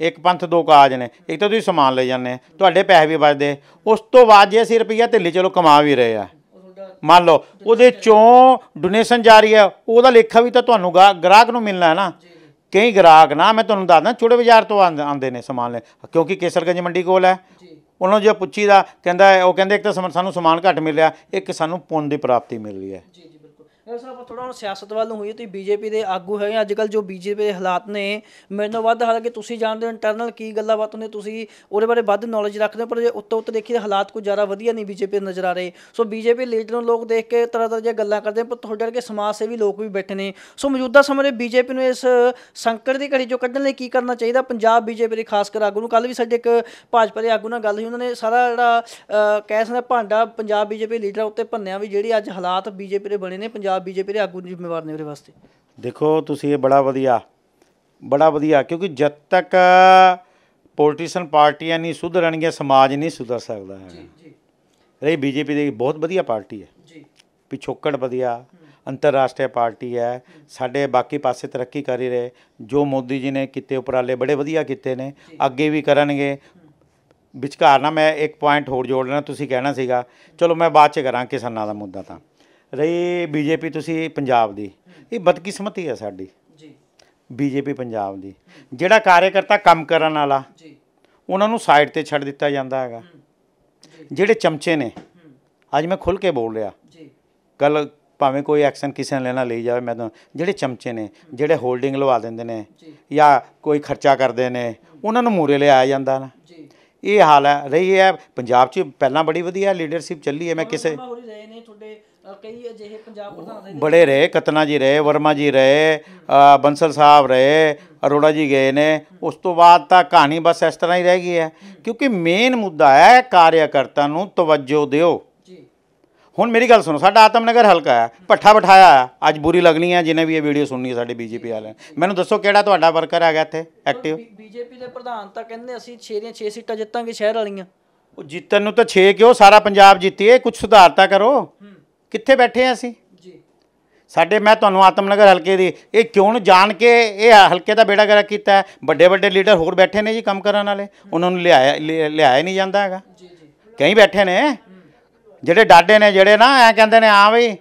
Speaker 1: ਇੱਕ ਪੰਥ ਦੋ ਕਾਜ ਨੇ ਇੱਕ ਤਾਂ ਤੁਸੀਂ ਸਮਾਨ ਲੈ ਜਾਂਦੇ ਤੁਹਾਡੇ ਪੈਸੇ ਵੀ ਵੱਜਦੇ ਉਸ ਤੋਂ ਬਾਅਦ ਜੇ ਅਸੀਂ ਰੁਪਈਆ ਢਿੱਲੀ ਚਲੋ ਕਮਾ ਵੀ ਰਹੇ ਆ ਮੰਨ ਲਓ ਉਹਦੇ ਚੋਂ ਡੋਨੇਸ਼ਨ ਜਾ ਰਹੀ ਹੈ ਉਹਦਾ ਲੇਖਾ ਵੀ ਤਾਂ ਤੁਹਾਨੂੰ ਗ੍ਰਾਹਕ ਨੂੰ ਮਿਲਣਾ ਹੈ ਨਾ ਕਈ ਗ੍ਰਾਹਕ ਨਾ ਮੈਂ ਤੁਹਾਨੂੰ ਦੱਸਦਾ ਛੋਟੇ ਬਾਜ਼ਾਰ ਤੋਂ ਆਉਂਦੇ ਨੇ ਸਮਾਨ ਲੈ ਕਿਉਂਕਿ ਕੇਸਰਗੰਜ ਮੰਡੀ ਕੋਲ ਹੈ ਉਹਨਾਂ ਜੇ ਪੁੱਛੀਦਾ ਕਹਿੰਦਾ ਉਹ ਕਹਿੰਦੇ ਇੱਕ ਤਾਂ ਸਾਨੂੰ ਸਮਾਨ ਘੱਟ ਮਿਲਿਆ ਇੱਕ ਸਾਨੂੰ ਪੁੰਨ ਦੀ ਪ੍ਰਾਪਤੀ ਮਿਲ ਰਹੀ ਹੈ
Speaker 2: ਇਹ ਸਭ ਥੋੜਾ ਹੁਣ ਸਿਆਸਤ ਵੱਲ ਹੋਈ ਤੁਸੀਂ ਬੀਜੇਪੀ ਦੇ ਆਗੂ ਹੈਗੇ ਅੱਜ ਕੱਲ ਜੋ ਬੀਜੇਪੀ ਦੇ ਹਾਲਾਤ ਨੇ ਮੈਨੂੰ ਵੱਧ ਹਾਲਾਂਕਿ ਤੁਸੀਂ ਜਾਣਦੇ ਹੋ ਇੰਟਰਨਲ ਕੀ ਗੱਲਾਂ ਬਾਤਾਂ ਨੇ ਤੁਸੀਂ ਉਹਦੇ ਬਾਰੇ ਵੱਧ ਨੌਲੇਜ ਰੱਖਦੇ ਹੋ ਪਰ ਜੇ ਉੱਤੋਂ ਉੱਤ ਦੇਖੀਏ ਹਾਲਾਤ ਕੋ ਜ਼ਿਆਦਾ ਵਧੀਆ ਨਹੀਂ ਬੀਜੇਪੀ ਨਜ਼ਰ ਆ ਰਹੇ ਸੋ ਬੀਜੇਪੀ ਲੀਡਰ ਨੂੰ ਲੋਕ ਦੇਖ ਕੇ ਤਰ੍ਹਾਂ ਤਰ੍ਹਾਂ ਦੀਆਂ ਗੱਲਾਂ ਕਰਦੇ ਪਰ ਤੁਹਾਡੇ ਵਰਗੇ ਸਮਾਜ ਸੇਵੀ ਲੋਕ ਵੀ ਬੈਠੇ ਨੇ ਸੋ ਮੌਜੂਦਾ ਸਮੇਂ ਦੇ ਬੀਜੇਪੀ ਨੂੰ ਇਸ ਸੰਕਟ ਦੀ ਘੜੀ ਜੋ ਕੱਢਣ ਲਈ ਕੀ ਕਰਨਾ ਚਾਹੀਦਾ ਪੰਜਾਬ ਬੀਜੇਪੀ ਦੇ ਖਾਸ ਕਰ ਆਗੂ ਨੂੰ ਕੱਲ ਵੀ ਸਾਡੇ ਇੱਕ ਭਾਜਪਾ ਦੇ ਆਗੂ ਨਾਲ ਗੱਲ ਹੋਈ ਉਹਨਾਂ ਨੇ ਸਾਰਾ ਜਿਹੜਾ ਕਹਿ ਸਕਦੇ ਭਾਂਡਾ ਪੰਜਾਬ ਬੀਜੇਪੀ ਲੀਡਰ ਉੱਤੇ ਭੰਨਿਆ ਵੀ ਜਿਹੜੀ ਅੱਜ ਹਾਲਾਤ ਬੀਜੇਪੀ ਦੇ ਬਣੇ ਨੇ ਪੰਜਾਬ ਪੰਜਾਬ ਬੀਜੇਪੀ ਦੇ ਆਗੂ ਜ਼ਿੰਮੇਵਾਰ ਨੇ ਉਹਦੇ ਵਾਸਤੇ
Speaker 1: ਦੇਖੋ ਤੁਸੀਂ ਇਹ ਬੜਾ ਵਧੀਆ ਬੜਾ ਵਧੀਆ ਕਿਉਂਕਿ ਜਦ ਤੱਕ ਪੋਲੀਟੀਸ਼ਨ ਪਾਰਟੀਆਂ ਨਹੀਂ ਸੁਧਰਣਗੇ ਸਮਾਜ ਨਹੀਂ ਸੁਧਰ ਸਕਦਾ ਹੈ ਜੀ ਜੀ ਰਹੀ ਬੀਜੇਪੀ ਦੀ ਬਹੁਤ ਵਧੀਆ ਪਾਰਟੀ ਹੈ ਜੀ ਪਿਛੋਕੜ ਵਧੀਆ ਅੰਤਰਰਾਸ਼ਟਰੀ ਪਾਰਟੀ ਹੈ ਸਾਡੇ ਬਾਕੀ ਪਾਸੇ ਤਰੱਕੀ ਕਰ ਹੀ ਰਹੇ ਜੋ ਮੋਦੀ ਜੀ ਨੇ ਕਿਤੇ ਉਪਰਾਲੇ ਬੜੇ ਵਧੀਆ ਕੀਤੇ ਨੇ ਅੱਗੇ ਵੀ ਕਰਨਗੇ ਵਿਚਕਾਰ ਨਾ ਮੈਂ ਇੱਕ ਪੁਆਇੰਟ ਹੋਰ ਜੋੜ ਲੈਣਾ ਤੁਸੀਂ ਕਹਿਣਾ ਸੀਗਾ ਚਲੋ ਮੈਂ ਬਾਅਦ ਚ ਕਰਾਂ ਕਿਸਾਨਾਂ ਦਾ ਮੁੱਦਾ ਤਾਂ ਰਹੀ ਬੀਜੇਪੀ ਤੁਸੀਂ ਪੰਜਾਬ ਦੀ ਇਹ ਬਦਕਿਸਮਤੀ ਹੈ ਸਾਡੀ ਜੀ ਬੀਜੇਪੀ ਪੰਜਾਬ ਦੀ ਜਿਹੜਾ ਕਾਰਜਕਰਤਾ ਕੰਮ ਕਰਨ ਵਾਲਾ ਜੀ ਉਹਨਾਂ ਨੂੰ ਸਾਈਡ ਤੇ ਛੱਡ ਦਿੱਤਾ ਜਾਂਦਾ ਹੈਗਾ ਜਿਹੜੇ ਚਮਚੇ ਨੇ ਅੱਜ ਮੈਂ ਖੁੱਲ ਕੇ ਬੋਲ ਰਿਹਾ ਜੀ ਕੱਲ ਭਾਵੇਂ ਕੋਈ ਐਕਸ਼ਨ ਕਿਸੇ ਨੇ ਲੈਣਾ ਲਈ ਜਾਵੇ ਮੈਂ ਤਾਂ ਜਿਹੜੇ ਚਮਚੇ ਨੇ ਜਿਹੜੇ ਹੋਲਡਿੰਗ ਲਵਾ ਦਿੰਦੇ ਨੇ ਜਾਂ ਕੋਈ ਖਰਚਾ ਕਰਦੇ ਨੇ ਉਹਨਾਂ ਨੂੰ ਮੂਰੇ ਲਿਆ ਜਾਂਦਾ ਨਾ ਇਹ ਹਾਲ ਹੈ ਰਹੀ ਹੈ ਪੰਜਾਬ 'ਚ ਪਹਿਲਾਂ ਬੜੀ ਵਧੀਆ ਲੀਡਰਸ਼ਿਪ ਚੱਲੀ ਹੈ ਮੈਂ ਕਿਸੇ ਕਈ ਅਜਿਹੇ ਪੰਜਾਬ ਪ੍ਰਧਾਨ ਰਹੇ ਬੜੇ ਰਹੇ ਕਤਨਾ ਜੀ ਰਹੇ ਵਰਮਾ ਜੀ ਰਹੇ ਬੰਸਲ ਸਾਹਿਬ ਰਹੇ ਅਰੋੜਾ ਜੀ ਗਏ ਨੇ ਉਸ ਤੋਂ ਬਾਅਦ ਤਾਂ ਕਹਾਣੀ ਬਸ ਇਸ ਤਰ੍ਹਾਂ ਹੀ ਰਹਿ ਗਈ ਹੈ ਕਿਉਂਕਿ ਮੇਨ ਮੁੱਦਾ ਹੈ ਕਾਰਿਆਕਰਤਾ ਨੂੰ ਤਵੱਜੋ ਦਿਓ ਹੁਣ ਮੇਰੀ ਗੱਲ ਸੁਣੋ ਸਾਡਾ ਆਤਮਨਗਰ ਹਲਕਾ ਹੈ ਪੱਠਾ ਬਿਠਾਇਆ ਹੈ ਅੱਜ ਬੁਰੀ ਲੱਗਣੀ ਹੈ ਜਿਨੇ ਵੀ ਇਹ ਵੀਡੀਓ ਸੁਣਨੀ ਹੈ ਸਾਡੇ ਬੀਜੇਪੀ ਵਾਲਿਆਂ ਮੈਨੂੰ ਦੱਸੋ ਕਿਹੜਾ ਤੁਹਾਡਾ ਵਰਕਰ ਆ ਗਿਆ ਇੱਥੇ ਐਕਟਿਵ
Speaker 2: ਬੀਜੇਪੀ ਦੇ ਪ੍ਰਧਾਨ ਤਾਂ ਕਹਿੰਦੇ ਅਸੀਂ 6 ਦੀਆਂ 6 ਸੀਟਾਂ ਜਿੱਤਾਂਗੇ ਸ਼ਹਿਰ ਵਾਲੀਆਂ
Speaker 1: ਉਹ ਜਿੱਤਣ ਨੂੰ ਤਾਂ 6 ਕਿਉਂ ਸਾਰਾ ਪੰਜਾਬ ਜਿੱਤੀਏ ਕੁਝ ਸੁਧਾਰਤਾ ਕਰੋ ਕਿੱਥੇ ਬੈਠੇ ਆ ਅਸੀਂ ਜੀ ਸਾਡੇ ਮੈਂ ਤੁਹਾਨੂੰ ਆਤਮਨਗਰ ਹਲਕੇ ਦੀ ਇਹ ਕਿਉਂ ਜਾਣ ਕੇ ਇਹ ਹਲਕੇ ਦਾ ਬੇੜਾ ਗਰਾ ਕੀਤਾ ਵੱਡੇ ਵੱਡੇ ਲੀਡਰ ਹੋਰ ਬੈਠੇ ਨੇ ਜੀ ਕੰਮ ਕਰਨ ਵਾਲੇ ਉਹਨਾਂ ਨੂੰ ਲਿਆਇਆ ਲਿਆਇਆ ਨਹੀਂ ਜਾਂਦਾ ਹੈਗਾ ਜੀ ਜੀ ਕਈ ਬੈਠੇ ਨੇ ਜਿਹੜੇ ਡਾਡੇ ਨੇ ਜਿਹੜੇ ਨਾ ਐ ਕਹਿੰਦੇ ਨੇ ਆ ਬਈ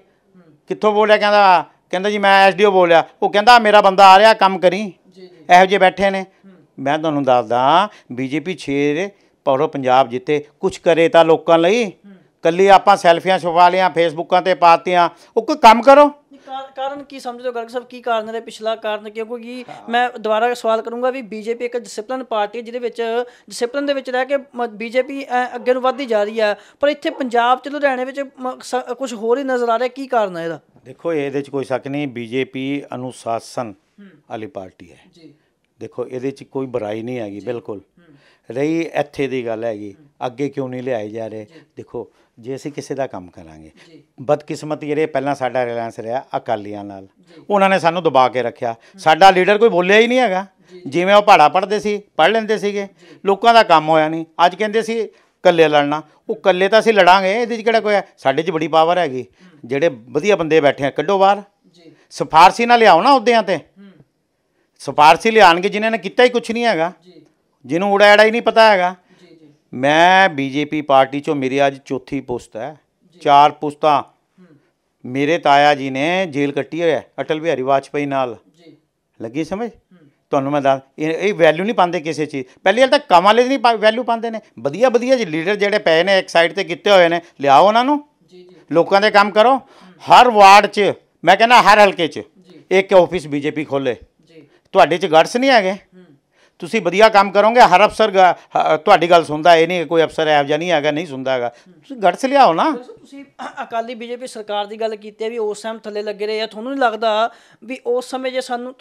Speaker 1: ਕਿੱਥੋਂ ਬੋਲਿਆ ਕਹਿੰਦਾ ਕਹਿੰਦਾ ਜੀ ਮੈਂ ਐਸਡੀਓ ਬੋਲਿਆ ਉਹ ਕਹਿੰਦਾ ਮੇਰਾ ਬੰਦਾ ਆ ਰਿਹਾ ਕੰਮ ਕਰੀ ਜੀ ਜੀ ਇਹੋ ਜਿਹੇ ਬੈਠੇ ਨੇ ਮੈਂ ਤੁਹਾਨੂੰ ਦੱਸਦਾ ਬੀਜੇਪੀ 6 ਪੌਰੋ ਪੰਜਾਬ ਜਿੱਤੇ ਕੁਝ ਕਰੇ ਤਾਂ ਲੋਕਾਂ ਲਈ ਕੱਲੀ ਆਪਾਂ ਸੈਲਫੀਆਂ ਛੁਪਾ ਲਿਆ ਫੇਸਬੁੱਕਾਂ ਤੇ ਪਾਤੀਆਂ ਉਹ ਕੋਈ ਕੰਮ ਕਰੋ
Speaker 2: ਕਾਰਨ ਕੀ ਸਮਝਦੇ ਹੋ ਗਰਗ ਸਾਹਿਬ ਕੀ ਕਾਰਨ ਹੈ ਪਿਛਲਾ ਕਾਰਨ ਕਿਉਂਕਿ ਮੈਂ ਦੁਬਾਰਾ ਸਵਾਲ ਕਰੂੰਗਾ ਵੀ ਬੀਜੇਪੀ ਇੱਕ ਡਿਸਪਲਿਨ ਪਾਰਟੀ ਜਿਹਦੇ ਵਿੱਚ ਡਿਸਪਲਿਨ ਦੇ ਵਿੱਚ ਰਹਿ ਕੇ ਬੀਜੇਪੀ ਅੱਗੇ ਨੂੰ ਵੱਧਦੀ ਜਾ ਰਹੀ ਆ ਪਰ ਇੱਥੇ ਪੰਜਾਬ ਚ ਲੁਧਿਆਣੇ ਵਿੱਚ ਕੁਝ ਹੋਰ ਹੀ ਨਜ਼ਰ ਆ ਰਿਹਾ ਕੀ
Speaker 1: ਕਾਰਨ ਹੈ ਇਹਦਾ ਦੇਖੋ ਇਹਦੇ ਵਿੱਚ ਕੋਈ ਸ਼ੱਕ ਨਹੀਂ ਬੀਜੇਪੀ ਅਨੁਸ਼ਾਸਨ ਵਾਲੀ ਪਾਰਟੀ ਹੈ ਜੀ ਦੇਖੋ ਇਹਦੇ 'ਚ ਕੋਈ ਬੁਰਾਈ ਨਹੀਂ ਹੈਗੀ ਬਿਲਕੁਲ ਰਹੀ ਇੱਥੇ ਦੀ ਗੱਲ ਹੈਗੀ ਅੱਗੇ ਕਿਉਂ ਨਹੀਂ ਲਿਆਏ ਜਾ ਰਹੇ ਦੇਖੋ ਜੇ ਅਸੀਂ ਕਿਸੇ ਦਾ ਕੰਮ ਕਰਾਂਗੇ ਬਦਕਿਸਮਤ ਜਿਹੜੇ ਪਹਿਲਾਂ ਸਾਡਾ ਰਿਲਾਇੰਸ ਰਿਹਾ ਅਕਾਲੀਆਂ ਨਾਲ ਉਹਨਾਂ ਨੇ ਸਾਨੂੰ ਦਬਾ ਕੇ ਰੱਖਿਆ ਸਾਡਾ ਲੀਡਰ ਕੋਈ ਬੋਲਿਆ ਹੀ ਨਹੀਂ ਹੈਗਾ ਜਿਵੇਂ ਉਹ ਪਹਾੜਾ ਪੜਦੇ ਸੀ ਪੜ ਲੈਂਦੇ ਸੀਗੇ ਲੋਕਾਂ ਦਾ ਕੰਮ ਹੋਇਆ ਨਹੀਂ ਅੱਜ ਕਹਿੰਦੇ ਸੀ ਕੱਲੇ ਲੜਨਾ ਉਹ ਕੱਲੇ ਤਾਂ ਅਸੀਂ ਲੜਾਂਗੇ ਇਹਦੇ 'ਚ ਕਿਹੜਾ ਕੋਈ ਸਾਡੇ 'ਚ ਬੜੀ ਪਾਵਰ ਹੈਗੀ ਜਿਹੜੇ ਵਧੀਆ ਬੰਦੇ ਬੈਠੇ ਆ ਕੱਢੋ ਬਾਹਰ ਸਫਾਰਸੀ ਨਾਲ ਲਿਆਓ ਨਾ ਉਹਦਿਆਂ ਤੇ ਸਪਾਰਸੀ ਲਿਆਣਗੇ ਜਿਨ੍ਹਾਂ ਨੇ ਕੀਤਾ ਹੀ ਕੁਝ ਨਹੀਂ ਹੈਗਾ ਜੀ ਜਿਹਨੂੰ ਉੜਾ ਐੜਾ ਹੀ ਨਹੀਂ ਪਤਾ ਹੈਗਾ ਜੀ ਮੈਂ ਬੀਜੇਪੀ ਪਾਰਟੀ ਚੋਂ ਮੇਰੀ ਅੱਜ ਚੌਥੀ ਪੁਸਤ ਹੈ ਚਾਰ ਪੁਸਤਾਂ ਮੇਰੇ ਤਾਇਆ ਜੀ ਨੇ ਜੇਲ੍ਹ ਕੱਟੀ ਹੋਇਆ ਅਟਲ ਬਿਹਾਰੀ ਵਾਜਪਾਈ ਨਾਲ ਜੀ ਲੱਗੀ ਸਮਝ ਤੁਹਾਨੂੰ ਮੈਂ ਦੱਸ ਇਹ ਵੈਲਿਊ ਨਹੀਂ ਪਾਉਂਦੇ ਕਿਸੇ ਚੀਜ਼ ਪਹਿਲੀ ਵਾਰ ਤਾਂ ਕੰਮ ਵਾਲੇ ਨਹੀਂ ਵੈਲਿਊ ਪਾਉਂਦੇ ਨੇ ਵਧੀਆ ਵਧੀਆ ਜੀ ਲੀਡਰ ਜਿਹੜੇ ਪਏ ਨੇ ਇੱਕ ਸਾਈਡ ਤੇ ਕੀਤੇ ਹੋਏ ਨੇ ਲਿਆਓ ਉਹਨਾਂ ਨੂੰ ਲੋਕਾਂ ਦੇ ਕੰਮ ਕਰੋ ਹਰ ਵਾਰਡ 'ਚ ਮੈਂ ਕਹਿੰਦਾ ਹਰ ਹਲਕੇ 'ਚ ਇੱਕ ਆਫਿਸ ਬੀਜੇਪੀ ਖੋਲੇ ਤੁਹਾਡੇ 'ਚ ਗੜਸ ਨਹੀਂ ਹੈਗੇ ਤੁਸੀਂ ਵਧੀਆ ਕੰਮ ਕਰੋਗੇ ਹਰ ਅਫਸਰ ਤੁਹਾਡੀ ਗੱਲ ਸੁਣਦਾ ਇਹ ਨਹੀਂ ਕੋਈ ਅਫਸਰ ਐਬ ਜਾਂ ਨਹੀਂ ਹੈਗਾ ਨਹੀਂ ਸੁਣਦਾ ਹੈਗਾ ਤੁਸੀਂ ਗੜਸ ਲਿਆਓ ਨਾ
Speaker 2: ਤੁਸੀਂ ਅਕਾਲੀ ਬੀਜੇਪੀ ਸਰਕਾਰ ਦੀ ਗੱਲ ਕੀਤੀ ਹੈ ਵੀ ਉਸ ਸਮੇਂ ਥੱਲੇ ਲੱਗੇ ਰਹੇ ਆ ਤੁਹਾਨੂੰ ਨਹੀਂ ਲੱਗਦਾ ਵੀ ਉਸ ਸਮੇਂ ਜੇ ਸਾਨੂੰ